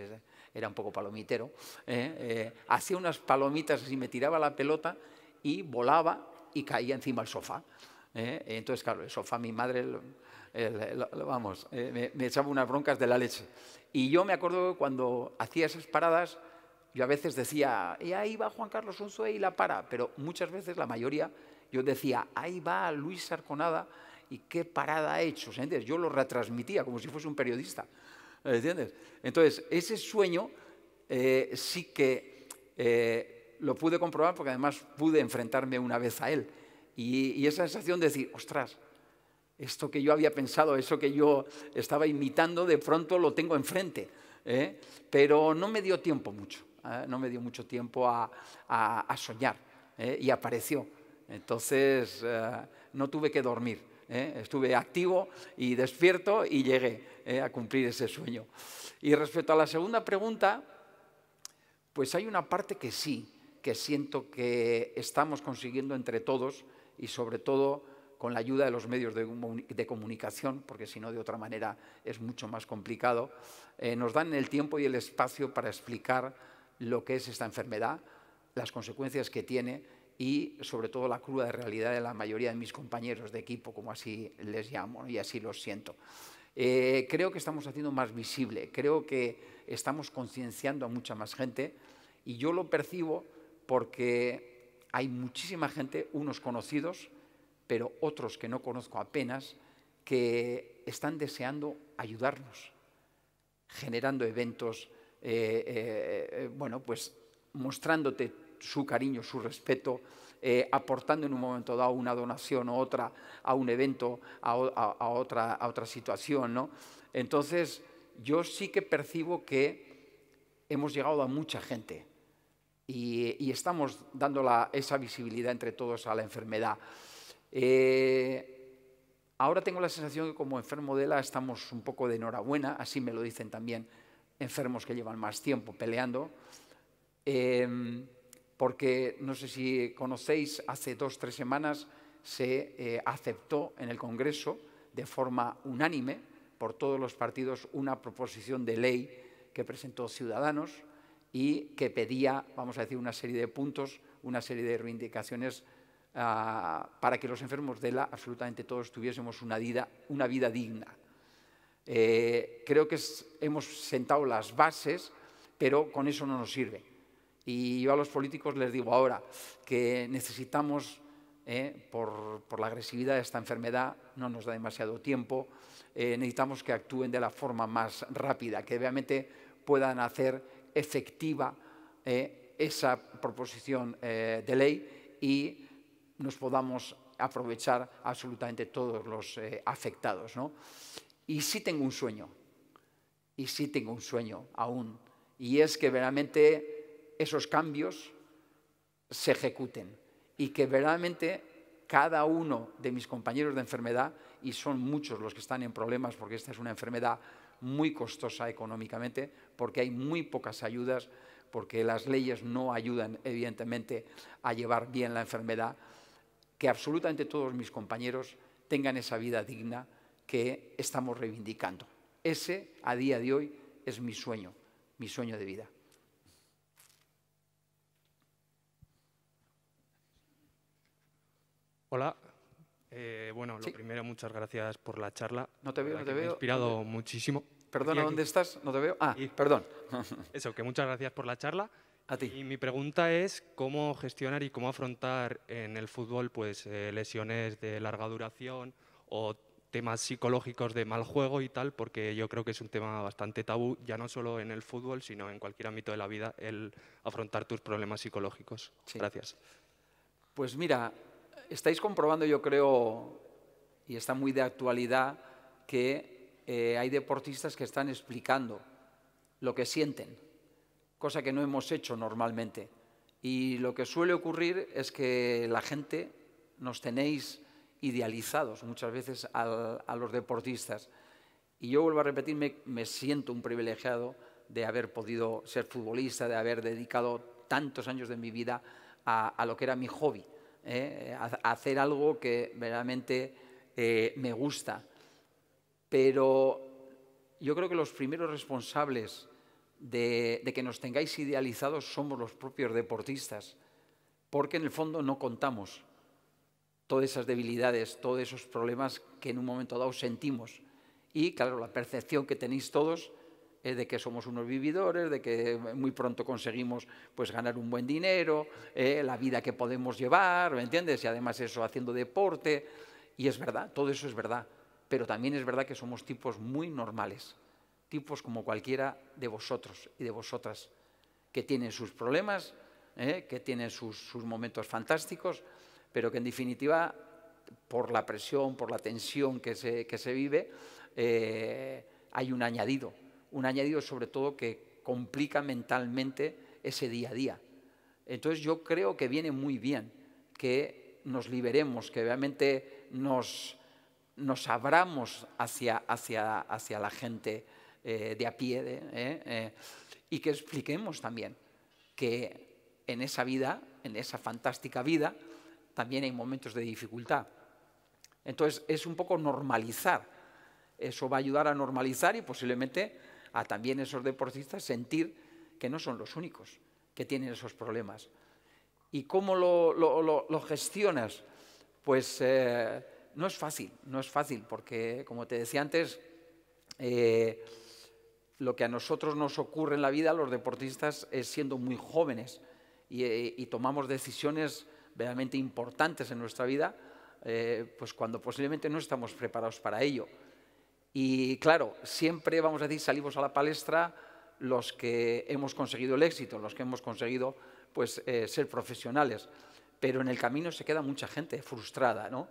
era un poco palomitero, ¿eh? Eh, hacía unas palomitas y me tiraba la pelota y volaba y caía encima del sofá. Entonces, claro, el sofá mi madre, vamos, me, echaba unas broncas de la leche. Y yo me acuerdo cuando hacía esas paradas, yo a veces decía, y ahí va Juan Carlos Unzué y la para, pero muchas veces, la mayoría, yo decía, ahí va Luis Arconada y qué parada ha hecho. ¿entiendes? Yo lo retransmitía como si fuese un periodista. Entonces, ese sueño eh, sí que eh, lo pude comprobar porque además pude enfrentarme una vez a él. Y, esa sensación de decir, ostras, esto que yo había pensado, eso que yo estaba imitando, de pronto lo tengo enfrente. ¿eh? Pero no me dio tiempo mucho, ¿eh? no me dio mucho tiempo a soñar. Y apareció. Entonces, no tuve que dormir. ¿eh? estuve activo y despierto y llegué ¿eh? a cumplir ese sueño. Y respecto a la segunda pregunta, pues hay una parte que sí, que siento que estamos consiguiendo entre todos y sobre todo con la ayuda de los medios de, comunicación, porque si no de otra manera es mucho más complicado, eh, nos dan el tiempo y el espacio para explicar lo que es esta enfermedad, las consecuencias que tiene y sobre todo la cruda realidad de la mayoría de mis compañeros de equipo, como así les llamo, y así los siento. Eh, creo que estamos haciendo más visible, creo que estamos concienciando a mucha más gente y yo lo percibo porque hay muchísima gente, unos conocidos, pero otros que no conozco apenas, que están deseando ayudarnos, generando eventos, eh, eh, bueno, pues mostrándote su cariño, su respeto, eh, aportando en un momento dado una donación o otra a un evento, a, otra, situación. ¿no? Entonces, yo sí que percibo que hemos llegado a mucha gente y, estamos dando esa visibilidad entre todos a la enfermedad. Eh, ahora tengo la sensación que como enfermo de la estamos un poco de enhorabuena, así me lo dicen también enfermos que llevan más tiempo peleando. Eh, porque no sé si conocéis, hace dos, tres semanas se eh, aceptó en el Congreso de forma unánime por todos los partidos una proposición de ley que presentó Ciudadanos y que pedía, vamos a decir, una serie de puntos, una serie de reivindicaciones ah, para que los enfermos de la, absolutamente todos, tuviésemos una vida, una vida digna. Eh, creo que hemos sentado las bases, pero con eso no nos sirve. Y yo a los políticos les digo ahora que necesitamos, eh, por, la agresividad de esta enfermedad, no nos da demasiado tiempo, eh, necesitamos que actúen de la forma más rápida, que obviamente puedan hacer efectiva eh, esa proposición de ley y nos podamos aprovechar absolutamente todos los afectados. Y sí tengo un sueño, y sí tengo un sueño aún, y es que realmente esos cambios se ejecuten y que verdaderamente cada uno de mis compañeros de enfermedad, y son muchos los que están en problemas porque esta es una enfermedad muy costosa económicamente, porque hay muy pocas ayudas, porque las leyes no ayudan evidentemente a llevar bien la enfermedad, que absolutamente todos mis compañeros tengan esa vida digna que estamos reivindicando. Ese, a día de hoy, es mi sueño, mi sueño de vida. Hola. Eh, bueno, lo primero, muchas gracias por la charla. No te veo, no te veo. Me inspirado muchísimo. Perdona, ¿dónde estás? No te veo. Ah, perdón. Eso, que muchas gracias por la charla. A ti. Y mi pregunta es cómo gestionar y cómo afrontar en el fútbol pues, eh, lesiones de larga duración o temas psicológicos de mal juego y tal, porque yo creo que es un tema bastante tabú, ya no solo en el fútbol, sino en cualquier ámbito de la vida, el afrontar tus problemas psicológicos. Gracias. Pues mira, estáis comprobando, yo creo, y está muy de actualidad, que eh, hay deportistas que están explicando lo que sienten, cosa que no hemos hecho normalmente. Y lo que suele ocurrir es que la gente nos tenéis idealizados muchas veces a los deportistas. Y yo vuelvo a repetirme, me, siento un privilegiado de haber podido ser futbolista, de haber dedicado tantos años de mi vida a lo que era mi hobby. ¿eh? hacer algo que verdaderamente eh, me gusta. Pero yo creo que los primeros responsables de, que nos tengáis idealizados somos los propios deportistas, porque en el fondo no contamos todas esas debilidades, todos esos problemas que en un momento dado sentimos. Y claro, la percepción que tenéis todos eh, de que somos unos vividores, de que muy pronto conseguimos pues, ganar un buen dinero, eh, la vida que podemos llevar, ¿me entiendes? Y además eso haciendo deporte. Y es verdad, todo eso es verdad. Pero también es verdad que somos tipos muy normales, tipos como cualquiera de vosotros y de vosotras, que tienen sus problemas, eh, que tienen sus, momentos fantásticos, pero que en definitiva, por la presión, por la tensión que se, se vive, hay un añadido, un añadido sobre todo que complica mentalmente ese día a día. Entonces yo creo que viene muy bien que nos liberemos, que realmente nos, abramos hacia, hacia, hacia la gente eh, de a pie eh, eh, y que expliquemos también que en esa vida, en esa fantástica vida, también hay momentos de dificultad. Entonces es un poco normalizar. Eso va a ayudar a normalizar y posiblemente a también esos deportistas sentir que no son los únicos que tienen esos problemas. ¿Y cómo lo, gestionas? Pues eh, no es fácil, no es fácil, porque como te decía antes, eh, lo que a nosotros nos ocurre en la vida, los deportistas, es siendo muy jóvenes y, eh, tomamos decisiones realmente importantes en nuestra vida, pues cuando posiblemente no estamos preparados para ello. Y claro, siempre vamos a decir, salimos a la palestra los que hemos conseguido el éxito, los que hemos conseguido pues, eh, ser profesionales. Pero en el camino se queda mucha gente frustrada, ¿no?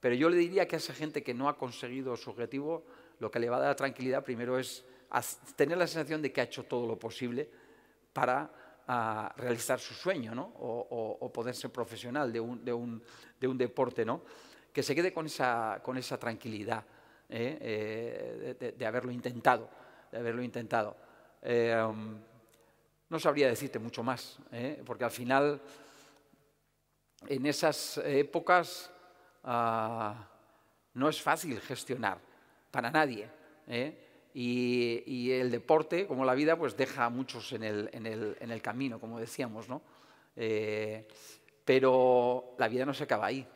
Pero yo le diría que a esa gente que no ha conseguido su objetivo, lo que le va a dar tranquilidad primero es tener la sensación de que ha hecho todo lo posible para ah, realizar su sueño o, poder ser profesional de un, deporte, que se quede con esa tranquilidad. ¿eh? Eh, de, haberlo intentado, de haberlo intentado. Em, no sabría decirte mucho más, ¿eh? porque al final, en esas épocas, ah, no es fácil gestionar para nadie. Y, el deporte, como la vida, pues deja a muchos en el, camino, como decíamos, ¿no? pero la vida no se acaba ahí.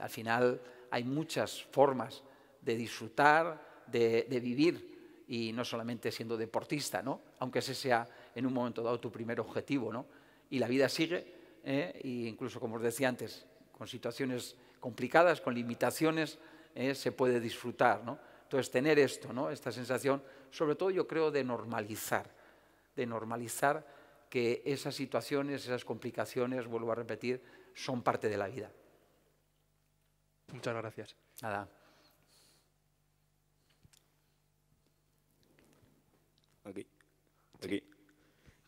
al final hay muchas formas de disfrutar, de, vivir, y no solamente siendo deportista, ¿no? aunque ese sea en un momento dado tu primer objetivo. ¿no? Y la vida sigue, ¿eh? incluso como os decía antes, con situaciones complicadas, con limitaciones, ¿eh? se puede disfrutar. ¿no? Entonces, tener esto, esta sensación, sobre todo yo creo de normalizar, de normalizar que esas situaciones, esas complicaciones, vuelvo a repetir, son parte de la vida. Muchas gracias. Nada. Aquí. Aquí.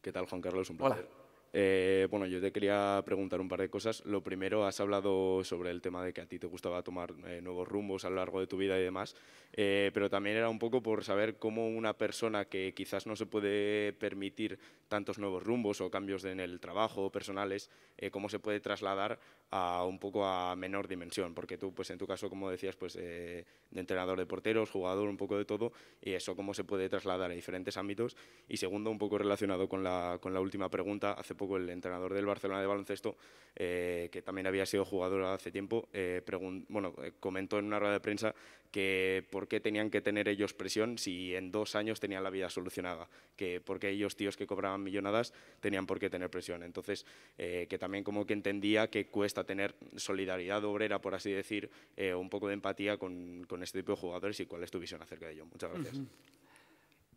¿Qué tal, Juan Carlos? Un placer. Hola. Eh, bueno, yo te quería preguntar un par de cosas. Lo primero, has hablado sobre el tema de que a ti te gustaba tomar eh, nuevos rumbos a lo largo de tu vida y demás, eh, pero también era un poco por saber cómo una persona que quizás no se puede permitir tantos nuevos rumbos o cambios en el trabajo o personales, cómo se puede trasladar a un poco a menor dimensión, porque tú, pues en tu caso, como decías, pues de entrenador de porteros, jugador, un poco de todo, y eso cómo se puede trasladar a diferentes ámbitos. Y segundo, un poco relacionado con la, con la última pregunta, hace poco el entrenador del Barcelona de baloncesto, eh, que también había sido jugador hace tiempo, eh, bueno, eh, comentó en una rueda de prensa que por qué tenían que tener ellos presión si en dos años tenían la vida solucionada, que porque ellos tíos que cobraban millonadas tenían por qué tener presión. Entonces, que también como que entendía que cuesta tener solidaridad obrera, por así decir, un poco de empatía con, este tipo de jugadores y cuál es tu visión acerca de ello. Muchas gracias.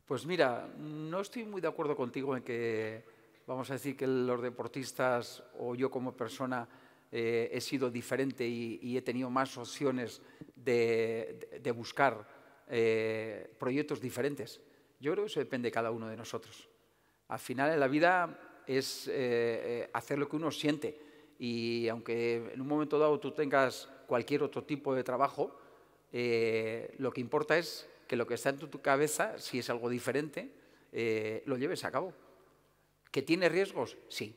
Pues mira, no estoy muy de acuerdo contigo en que vamos a decir que los deportistas o yo como persona eh, he sido diferente y, he tenido más opciones de, buscar eh, proyectos diferentes. Yo creo que eso depende de cada uno de nosotros. Al final en la vida es eh, hacer lo que uno siente y aunque en un momento dado tú tengas cualquier otro tipo de trabajo, lo que importa es que lo que está en tu cabeza, si es algo diferente, lo lleves a cabo. ¿Que tiene riesgos? Sí.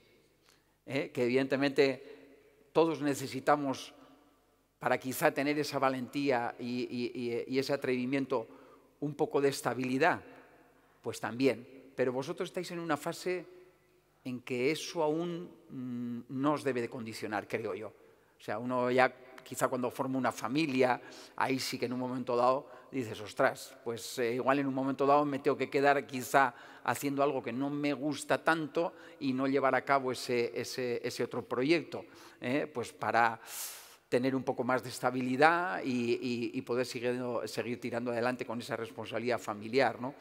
¿eh? Que evidentemente todos necesitamos para quizá tener esa valentía y, ese atrevimiento, un poco de estabilidad, pues también. Pero vosotros estáis en una fase en que eso aún mm, no os debe de condicionar, creo yo. O sea, uno ya quizá cuando formo una familia, ahí sí que en un momento dado dices, ostras, pues eh, igual en un momento dado me tengo que quedar quizá haciendo algo que no me gusta tanto y no llevar a cabo ese, ese, otro proyecto, ¿eh? pues para tener un poco más de estabilidad y, y poder seguir, seguir, tirando adelante con esa responsabilidad familiar. ¿no?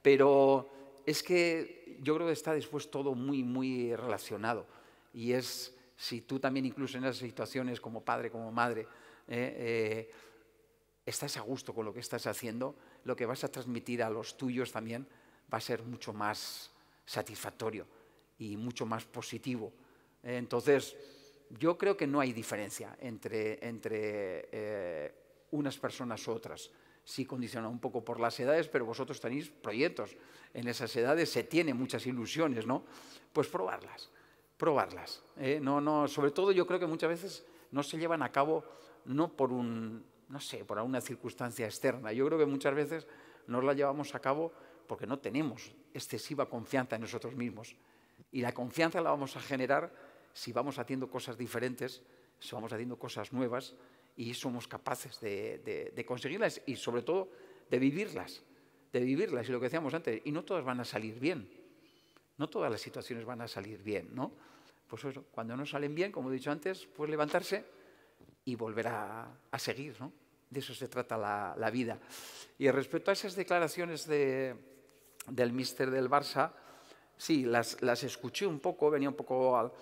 Pero es que yo creo que está después todo muy, muy relacionado y es si tú también incluso en esas situaciones como padre, como madre, eh, eh, estás a gusto con lo que estás haciendo, lo que vas a transmitir a los tuyos también va a ser mucho más satisfactorio y mucho más positivo. Entonces, yo creo que no hay diferencia entre, entre eh, unas personas u otras. Sí condiciona un poco por las edades, pero vosotros tenéis proyectos. En esas edades se tiene muchas ilusiones, ¿no? Pues probarlas probarlas. ¿eh? no, no, sobre todo yo creo que muchas veces no se llevan a cabo no por un, no sé, por una circunstancia externa. Yo creo que muchas veces no las llevamos a cabo porque no tenemos excesiva confianza en nosotros mismos. Y la confianza la vamos a generar si vamos haciendo cosas diferentes, si vamos haciendo cosas nuevas y somos capaces de, de conseguirlas y sobre todo de vivirlas, de vivirlas y lo que decíamos antes, y no todas van a salir bien no todas las situaciones van a salir bien, ¿no? Pues cuando no salen bien, como he dicho antes, pues levantarse y volver a, seguir, ¿no? De eso se trata la, vida. Y respecto a esas declaraciones del mister del Barça, sí, las, escuché un poco, venía un poco a,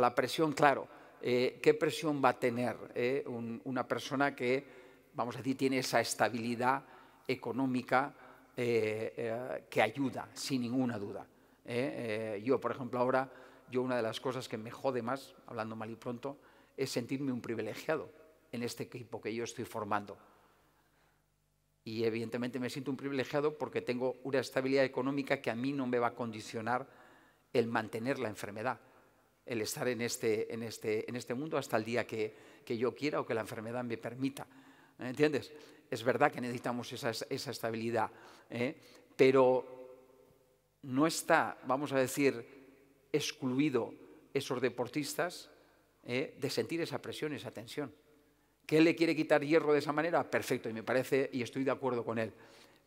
la presión, claro. Eh, ¿Qué presión va a tener eh, una persona que, vamos a decir, tiene esa estabilidad económica eh, que ayuda, sin ninguna duda? ¿eh? Eh, yo, por ejemplo, ahora, yo una de las cosas que me jode más, hablando mal y pronto, es sentirme un privilegiado en este equipo que yo estoy formando. Y evidentemente me siento un privilegiado porque tengo una estabilidad económica que a mí no me va a condicionar el mantener la enfermedad, el estar en este, en este, en este mundo hasta el día que, que yo quiera o que la enfermedad me permita. entiendes? Es verdad que necesitamos esa, esa estabilidad, ¿eh? pero no está, vamos a decir, excluido esos deportistas ¿eh? de sentir esa presión, esa tensión. Que él le quiere quitar hierro de esa manera, perfecto, y me parece, y estoy de acuerdo con él.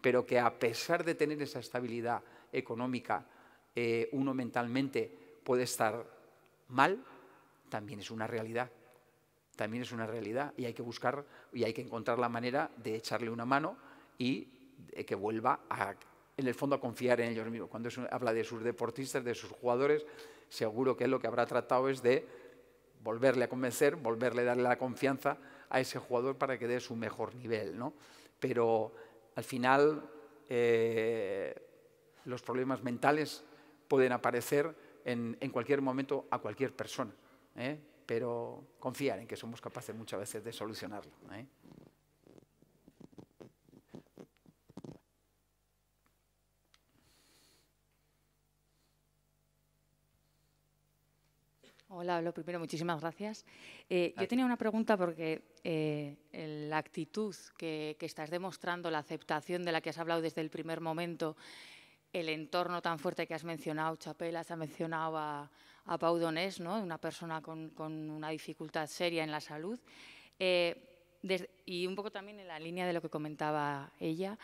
Pero que a pesar de tener esa estabilidad económica, eh, uno mentalmente puede estar mal, también es una realidad. También es una realidad y hay que buscar y hay que encontrar la manera de echarle una mano y eh, que vuelva a, en el fondo a confiar en ellos mismos. Cuando habla de sus deportistas, de sus jugadores, seguro que lo que habrá tratado es de volverle a convencer, volverle a darle la confianza a ese jugador para que dé su mejor nivel. Pero al final eh, los problemas mentales pueden aparecer en, cualquier momento a cualquier persona. ¿eh? Pero confiar en que somos capaces muchas veces de solucionarlo. ¿eh? Hola, lo primero, muchísimas gracias. Eh, yo tenía una pregunta porque eh, la actitud que, estás demostrando, la aceptación de la que has hablado desde el primer momento, el entorno tan fuerte que has mencionado, Chapelas, ha mencionado a, a Pau Donés, ¿no? una persona con, una dificultad seria en la salud, eh, y un poco también en la línea de lo que comentaba ella.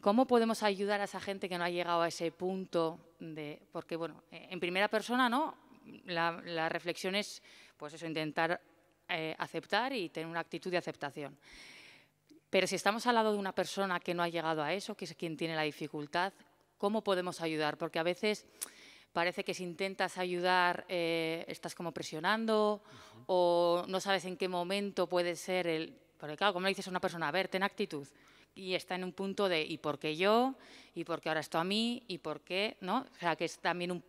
¿Cómo podemos ayudar a esa gente que no ha llegado a ese punto de, porque bueno, en primera persona, ¿no? la, reflexión es, pues eso, intentar eh, aceptar y tener una actitud de aceptación. Pero si estamos al lado de una persona que no ha llegado a eso, que es quien tiene la dificultad, ¿cómo podemos ayudar? Porque a veces parece que si intentas ayudar eh, estás como presionando o no sabes en qué momento puede ser el... Porque claro, como le dices a una persona, a ver, ten actitud. Y está en un punto de, ¿y por qué yo? ¿Y por qué ahora esto a mí? ¿Y por qué? ¿No? O sea, que es también un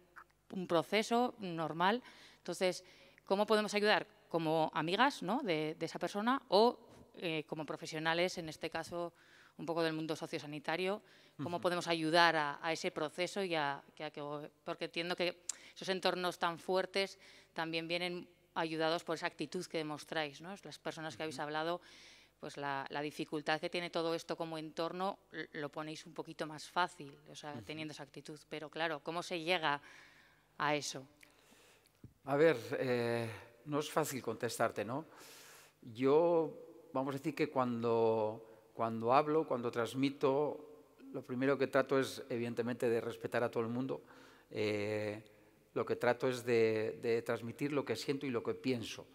un proceso normal. Entonces, ¿cómo podemos ayudar? Como amigas ¿no? de, esa persona o eh, como profesionales, en este caso un poco del mundo sociosanitario, cómo podemos ayudar a, ese proceso y porque entiendo que esos entornos tan fuertes también vienen ayudados por esa actitud que demostráis, ¿no? Las personas que habéis hablado, pues la, dificultad que tiene todo esto como entorno lo ponéis un poquito más fácil, o teniendo esa actitud. Pero claro, ¿cómo se llega a eso? A ver, eh, no es fácil contestarte, ¿no? Yo, vamos a decir que cuando, cuando hablo, cuando transmito, lo primero que trato es, evidentemente, de respetar a todo el mundo. Eh, lo que trato es de, de, transmitir lo que siento y lo que pienso.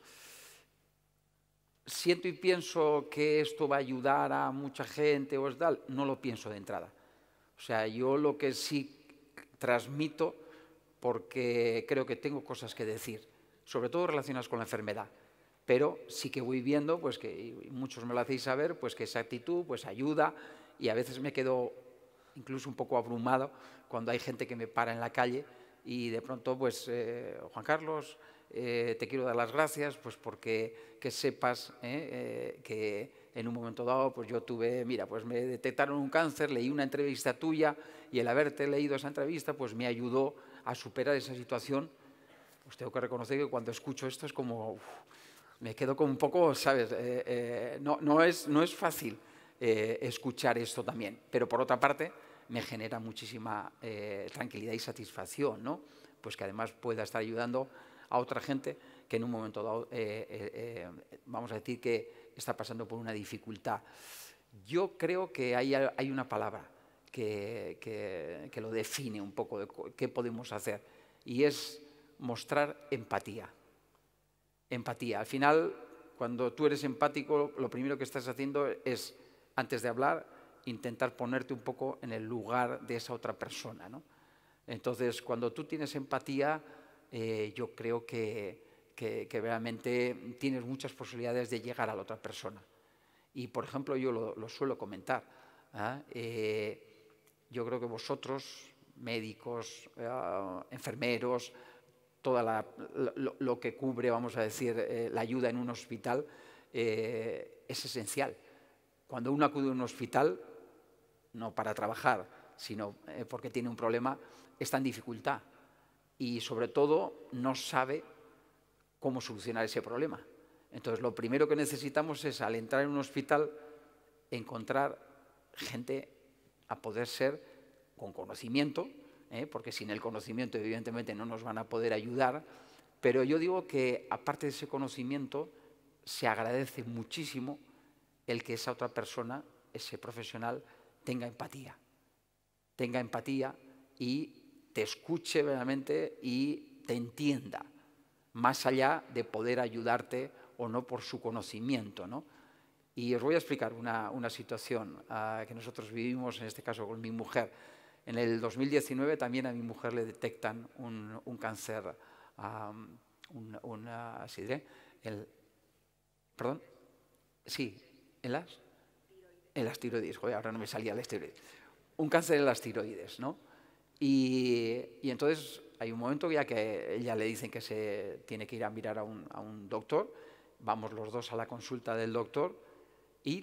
Siento y pienso que esto va a ayudar a mucha gente o es tal, no lo pienso de entrada. O sea, yo lo que sí transmito porque creo que tengo cosas que decir, sobre todo relacionadas con la enfermedad. Pero sí que voy viendo, pues que y muchos me lo hacéis saber, pues que esa actitud pues ayuda y a veces me quedo incluso un poco abrumado cuando hay gente que me para en la calle y de pronto, pues, eh, Juan Carlos, eh, te quiero dar las gracias, pues porque que sepas eh, que en un momento dado, pues yo tuve, mira, pues me detectaron un cáncer, leí una entrevista tuya y el haberte leído esa entrevista, pues me ayudó a superar esa situación, pues tengo que reconocer que cuando escucho esto es como, me quedo con un poco, ¿sabes? Eh, eh, no, es, no es fácil eh, escuchar esto también, pero por otra parte me genera muchísima tranquilidad y satisfacción, ¿no? Pues que además pueda estar ayudando a otra gente que en un momento dado, vamos a decir que está pasando por una dificultad. Yo creo que hay, hay una palabra que, que, lo define un poco de qué podemos hacer. Y es mostrar empatía. Empatía. Al final, cuando tú eres empático, lo primero que estás haciendo es, antes de hablar, intentar ponerte un poco en el lugar de esa otra persona. ¿no? Entonces, cuando tú tienes empatía, eh, yo creo que, que, realmente tienes muchas posibilidades de llegar a la otra persona. Y, por ejemplo, yo lo, suelo comentar. ¿ah? ¿eh? yo creo que vosotros, médicos, eh, enfermeros, todo lo, que cubre, vamos a decir, eh, la ayuda en un hospital, eh, es esencial. Cuando uno acude a un hospital, no para trabajar, sino porque tiene un problema, está en dificultad y sobre todo no sabe cómo solucionar ese problema. Entonces, lo primero que necesitamos es, al entrar en un hospital, encontrar gente a poder ser con conocimiento, ¿eh? porque sin el conocimiento evidentemente no nos van a poder ayudar, pero yo digo que aparte de ese conocimiento se agradece muchísimo el que esa otra persona, ese profesional, tenga empatía, tenga empatía y te escuche verdaderamente y te entienda, más allá de poder ayudarte o no por su conocimiento, ¿no? Y os voy a explicar una, una situación ah, que nosotros vivimos, en este caso con mi mujer. En el 2019 también a mi mujer le detectan un, un cáncer, un, así ah, diré, el, perdón, sí, en las, en las tiroides, ahora no me salía el tiroides, un cáncer en las tiroides, ¿no? Y, y entonces hay un momento ya que ella le dicen que se tiene que ir a mirar a un, a un doctor, vamos los dos a la consulta del doctor, y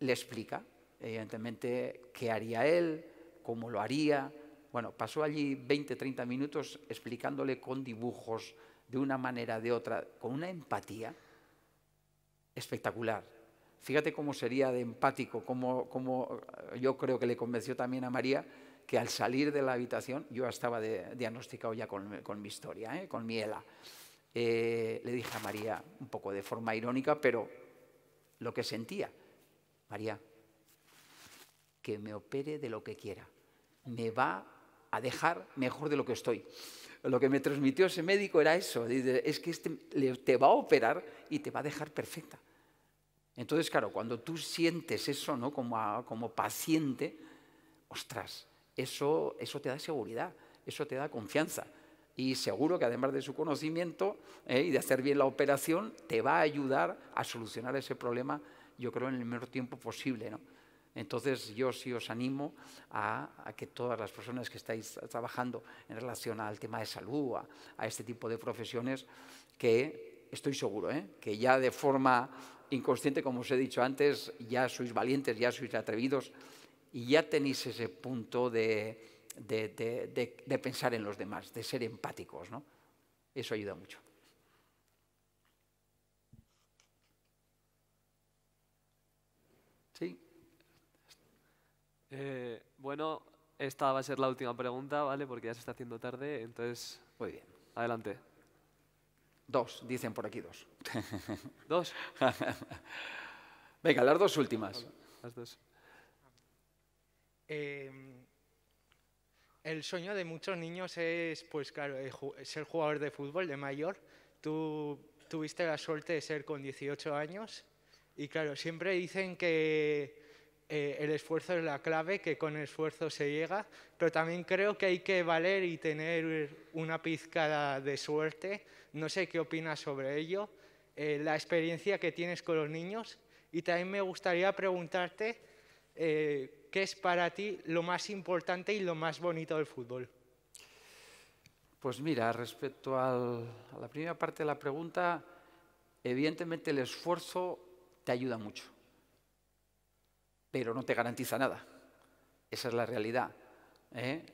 le explica, evidentemente, qué haría él, cómo lo haría. Bueno, pasó allí 20, 30 minutos explicándole con dibujos, de una manera, de otra, con una empatía espectacular. Fíjate cómo sería de empático, cómo, cómo eh, yo creo que le convenció también a María que al salir de la habitación yo estaba de, diagnosticado ya con, mi historia, ¿eh? con mi e eh, le dije a María, un poco de forma irónica, pero lo que sentía. María, que me opere de lo que quiera. Me va a dejar mejor de lo que estoy. Lo que me transmitió ese médico era eso. Es que este te va a operar y te va a dejar perfecta. Entonces, claro, cuando tú sientes eso ¿no? como, paciente, ostras, eso te da seguridad, eso te da confianza y seguro que además de su conocimiento eh, y de hacer bien la operación, te va a ayudar a solucionar ese problema, yo creo, en el menor tiempo posible. Entonces yo sí os animo a, que todas las personas que estáis trabajando en relación al tema de salud, a, este tipo de profesiones, que estoy seguro, ¿eh? que ya de forma inconsciente, como os he dicho antes, ya sois valientes, ya sois atrevidos y ya tenéis ese punto de, de, pensar en los demás, de ser empáticos. ¿no? Eso ayuda mucho. Sí. Eh, bueno, esta va a ser la última pregunta, ¿vale? Porque ya se está haciendo tarde, entonces. Muy bien. Adelante. Dos, dicen por aquí dos. ¿Dos? Venga, las dos últimas. Las dos. Eh, el sueño de muchos niños es, pues claro, eh, ser jugador de fútbol de mayor. Tú tuviste la suerte de ser con 18 años y claro, siempre dicen que eh, el esfuerzo es la clave, que con esfuerzo se llega, pero también creo que hay que valer y tener una pizca de suerte. No sé qué opinas sobre ello, eh, la experiencia que tienes con los niños y también me gustaría preguntarte... ¿Qué es para ti lo más importante y lo más bonito del fútbol? Pues mira, respecto a la primera parte de la pregunta, evidentemente el esfuerzo te ayuda mucho, pero no te garantiza nada. Esa es la realidad. ¿eh?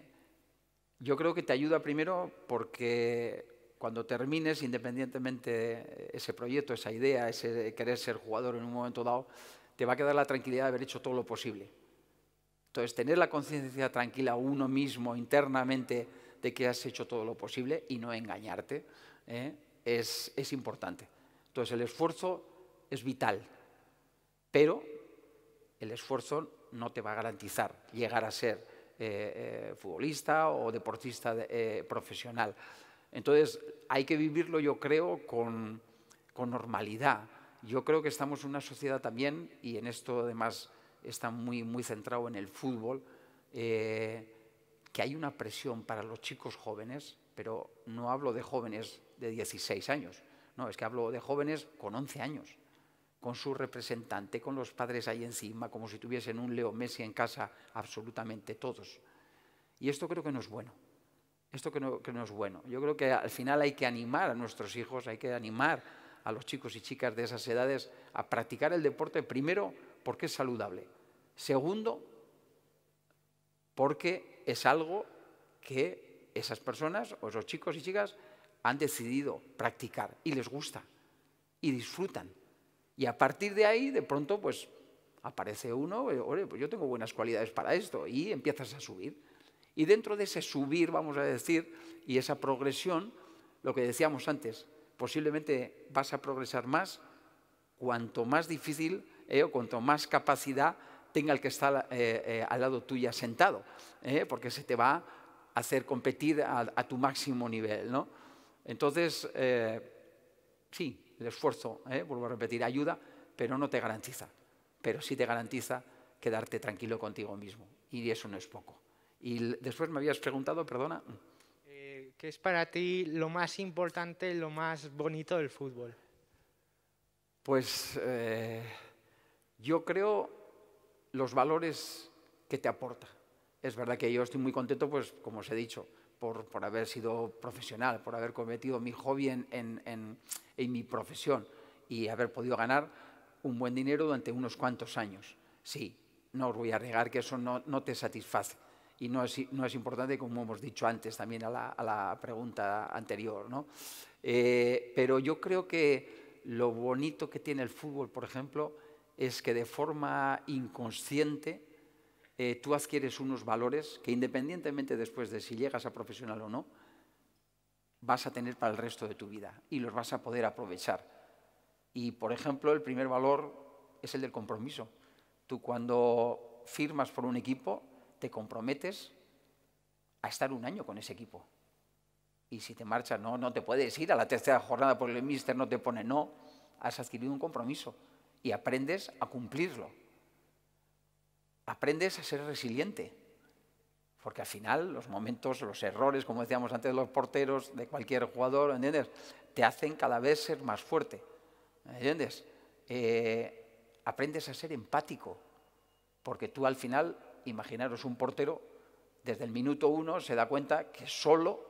Yo creo que te ayuda primero porque cuando termines, independientemente de ese proyecto, esa idea, ese querer ser jugador en un momento dado, te va a quedar la tranquilidad de haber hecho todo lo posible. Entonces, tener la conciencia tranquila uno mismo internamente de que has hecho todo lo posible y no engañarte ¿eh? es, es importante. Entonces, el esfuerzo es vital, pero el esfuerzo no te va a garantizar llegar a ser eh, eh, futbolista o deportista profesional. Entonces, hay que vivirlo, yo creo, con, con, normalidad. Yo creo que estamos en una sociedad también, y en esto además está muy, muy centrado en el fútbol, eh, que hay una presión para los chicos jóvenes, pero no hablo de jóvenes de 16 años, no, es que hablo de jóvenes con 11 años, con su representante, con los padres ahí encima, como si tuviesen un Leo Messi en casa, absolutamente todos. Y esto creo que no es bueno. Esto que no, que no es bueno. Yo creo que al final hay que animar a nuestros hijos, hay que animar a los chicos y chicas de esas edades a practicar el deporte primero porque es saludable. Segundo, porque es algo que esas personas o esos chicos y chicas han decidido practicar y les gusta y disfrutan. Y a partir de ahí, de pronto, pues aparece uno, oye, pues yo tengo buenas cualidades para esto y empiezas a subir. Y dentro de ese subir, vamos a decir, y esa progresión, lo que decíamos antes, posiblemente vas a progresar más cuanto más difícil ¿eh? o cuanto más capacidad tenga el que está eh, eh, al lado tuyo sentado, porque se te va a hacer competir a, tu máximo nivel. ¿no? Entonces, sí, el esfuerzo, vuelvo a repetir, ayuda, pero no te garantiza, pero sí te garantiza quedarte tranquilo contigo mismo, y eso no es poco. Y después me habías preguntado, perdona. ¿Qué es para ti lo más importante, lo más bonito del fútbol? Pues yo creo, los valores que te aporta. Es verdad que yo estoy muy contento, pues como os he dicho, por, por haber sido profesional, por haber cometido mi hobby en, en, mi profesión y haber podido ganar un buen dinero durante unos cuantos años. Sí, no os voy a negar que eso no, no te satisface y no es, no es, importante, como hemos dicho antes también a la, a la pregunta anterior. ¿no? Eh, pero yo creo que lo bonito que tiene el fútbol, por ejemplo, es que de forma inconsciente eh, tú adquieres unos valores que independientemente después de si llegas a profesional o no, vas a tener para el resto de tu vida y los vas a poder aprovechar. Y, por ejemplo, el primer valor es el del compromiso. Tú cuando firmas por un equipo, te comprometes a estar un año con ese equipo. Y si te marchas, no, no te puedes ir a la tercera jornada porque el míster no te pone, no, has adquirido un compromiso y aprendes a cumplirlo. Aprendes a ser resiliente, porque al final los momentos, los errores, como decíamos antes, los porteros, de cualquier jugador, ¿entiendes? Te hacen cada vez ser más fuerte, ¿entiendes? Eh, aprendes a ser empático, porque tú al final, imaginaros un portero, desde el minuto uno se da cuenta que solo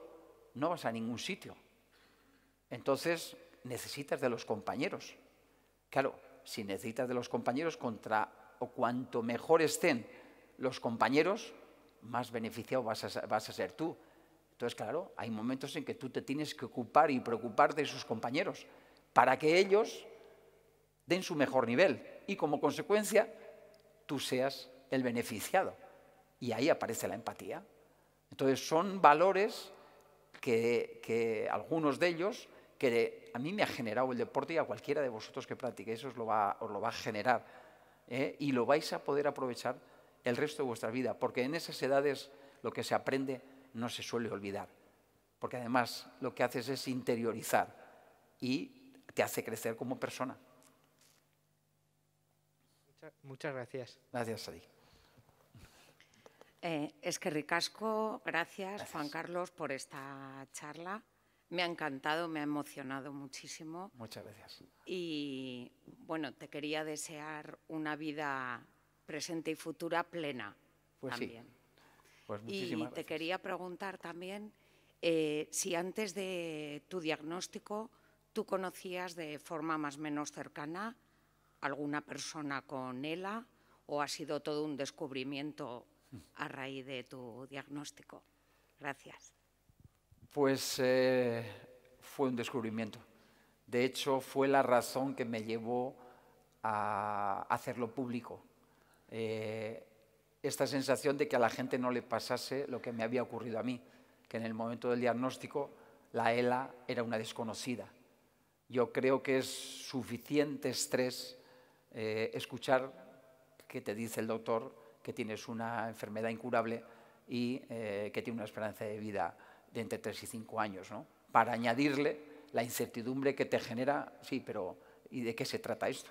no vas a ningún sitio. Entonces necesitas de los compañeros. Claro, si necesitas de los compañeros, contra o cuanto mejor estén los compañeros, más beneficiado vas a, ser tú. Entonces, claro, hay momentos en que tú te tienes que ocupar y preocupar de sus compañeros para que ellos den su mejor nivel y como consecuencia tú seas el beneficiado. Y ahí aparece la empatía. Entonces son valores que algunos de ellos que a mí me ha generado el deporte y a cualquiera de vosotros que practiquéis os lo va, os lo va a generar. ¿eh? Y lo vais a poder aprovechar el resto de vuestra vida, porque en esas edades lo que se aprende no se suele olvidar, porque además lo que haces es interiorizar y te hace crecer como persona. Muchas gracias. Gracias a eh, es que ricasco, gracias, Juan Carlos por esta charla. Me ha encantado, me ha emocionado muchísimo. Muchas gracias. Y bueno, te quería desear una vida presente y futura plena pues Sí. Pues y te quería preguntar también eh, si antes de tu diagnóstico tú conocías de forma más o menos cercana alguna persona con ELA o ha sido todo un descubrimiento a raíz de tu diagnóstico. Gracias pues eh, fue un descubrimiento. De hecho, fue la razón que me llevó a hacerlo público. Eh, esta sensación de que a la gente no le pasase lo que me había ocurrido a mí, que en el momento del diagnóstico la ELA era una desconocida. Yo creo que es suficiente estrés eh, escuchar que te dice el doctor que tienes una enfermedad incurable y que tiene una esperanza de vida de entre 3 y 5 años, ¿no? para añadirle la incertidumbre que te genera, sí, pero ¿y de qué se trata esto?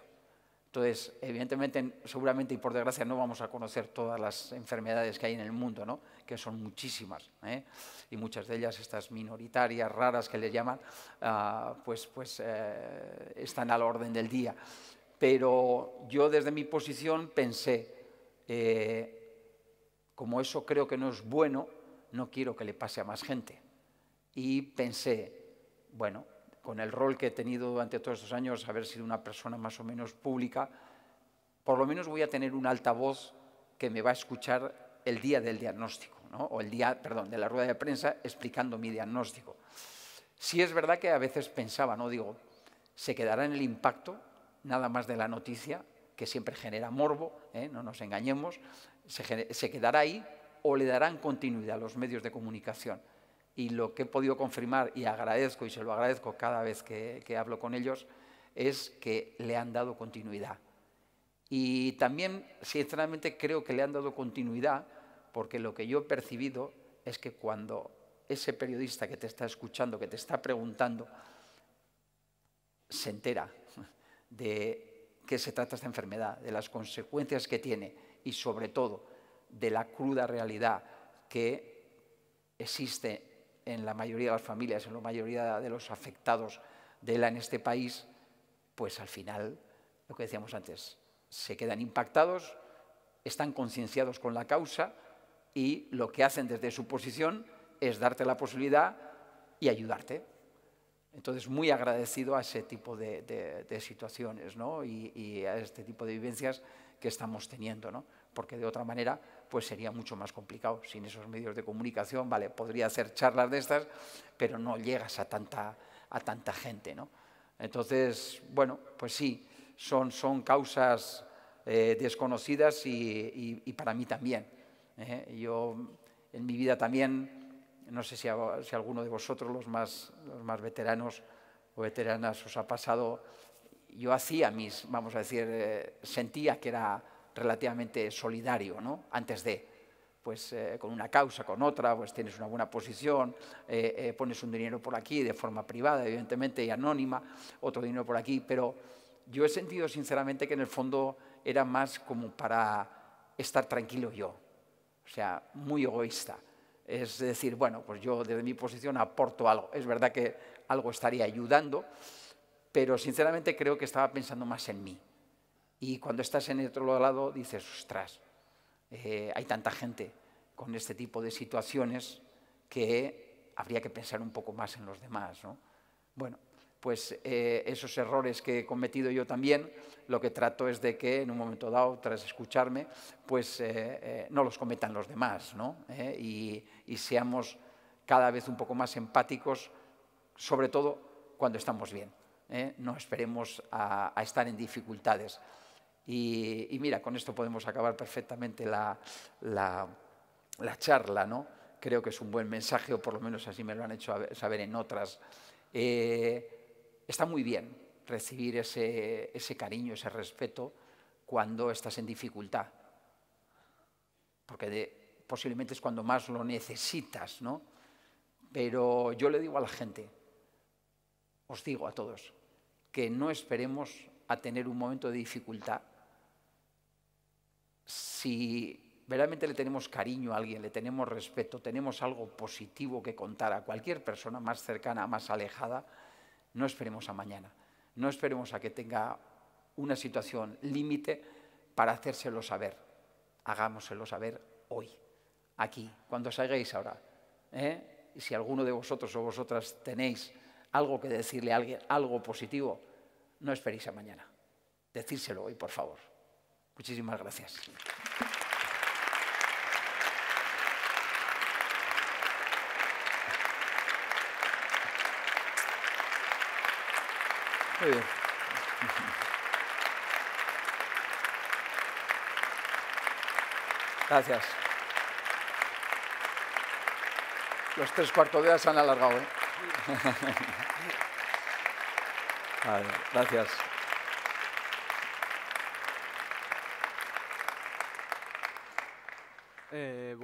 Entonces, evidentemente, seguramente y por desgracia no vamos a conocer todas las enfermedades que hay en el mundo, ¿no? que son muchísimas, ¿eh? y muchas de ellas, estas minoritarias, raras que le llaman, ah, pues, pues eh, están a la orden del día. Pero yo desde mi posición pensé, eh, como eso creo que no es bueno, no quiero que le pase a más gente. Y pensé, bueno, con el rol que he tenido durante todos estos años, haber sido una persona más o menos pública, por lo menos voy a tener un altavoz que me va a escuchar el día del diagnóstico, ¿no? o el día, perdón, de la rueda de prensa explicando mi diagnóstico. Sí es verdad que a veces pensaba, no digo, se quedará en el impacto nada más de la noticia, que siempre genera morbo, ¿eh? no nos engañemos, se quedará ahí, o le darán continuidad a los medios de comunicación. Y lo que he podido confirmar, y agradezco y se lo agradezco cada vez que, hablo con ellos, es que le han dado continuidad. Y también, sinceramente, creo que le han dado continuidad porque lo que yo he percibido es que cuando ese periodista que te está escuchando, que te está preguntando, se entera de qué se trata esta enfermedad, de las consecuencias que tiene y sobre todo de la cruda realidad que existe en la mayoría de las familias, en la mayoría de los afectados de en este país, pues al final, lo que decíamos antes, se quedan impactados, están concienciados con la causa y lo que hacen desde su posición es darte la posibilidad y ayudarte. Entonces, muy agradecido a ese tipo de, situaciones y, a este tipo de vivencias que estamos teniendo, porque de otra manera pues sería mucho más complicado. Sin esos medios de comunicación, vale, podría hacer charlas de estas, pero no llegas a tanta, a tanta gente, ¿no? Entonces, bueno, pues sí, son, son causas eh, desconocidas y, para mí también. ¿eh? Yo en mi vida también, no sé si, si alguno de vosotros, los más, más veteranos o veteranas, os ha pasado, yo hacía mis, vamos a decir, eh, sentía que era relativamente solidario, ¿no? Antes de, pues eh, con una causa, con otra, pues tienes una buena posición, eh, eh, pones un dinero por aquí de forma privada, evidentemente, y anónima, otro dinero por aquí, pero yo he sentido sinceramente que en el fondo era más como para estar tranquilo yo, o sea, muy egoísta. Es decir, bueno, pues yo desde mi posición aporto algo. Es verdad que algo estaría ayudando, pero sinceramente creo que estaba pensando más en mí. Y cuando estás en el otro lado dices, ostras, eh, hay tanta gente con este tipo de situaciones que habría que pensar un poco más en los demás. ¿no? Bueno, pues eh, esos errores que he cometido yo también, lo que trato es de que en un momento dado, tras escucharme, pues eh, no los cometan los demás, ¿no? Y, seamos cada vez un poco más empáticos, sobre todo cuando estamos bien. No esperemos a estar en dificultades. Y, mira, con esto podemos acabar perfectamente la, charla, ¿no? Creo que es un buen mensaje, o por lo menos así me lo han hecho saber en otras. Eh, está muy bien recibir ese, ese cariño, ese respeto cuando estás en dificultad, porque posiblemente es cuando más lo necesitas, ¿no? Pero yo le digo a la gente, os digo a todos, que no esperemos a tener un momento de dificultad si verdaderamente le tenemos cariño a alguien, le tenemos respeto, tenemos algo positivo que contar a cualquier persona más cercana, más alejada, no esperemos a mañana, no esperemos a que tenga una situación límite para hacérselo saber. Hagámoselo saber hoy, aquí, cuando salgáis ahora. ¿eh? Y si alguno de vosotros o vosotras tenéis algo que decirle a alguien, algo positivo, no esperéis a mañana. Decírselo hoy, por favor. Muchísimas gracias. Gracias. Los tres cuartos de hora se han alargado. ¿eh? gracias.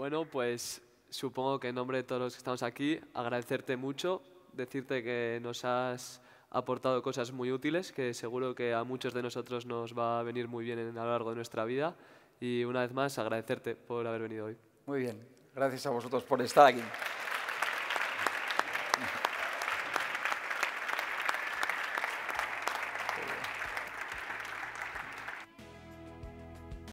Bueno, pues supongo que en nombre de todos los que estamos aquí, agradecerte mucho, decirte que nos has aportado cosas muy útiles, que seguro que a muchos de nosotros nos va a venir muy bien a lo largo de nuestra vida. Y una vez más, agradecerte por haber venido hoy. Muy bien, gracias a vosotros por estar aquí.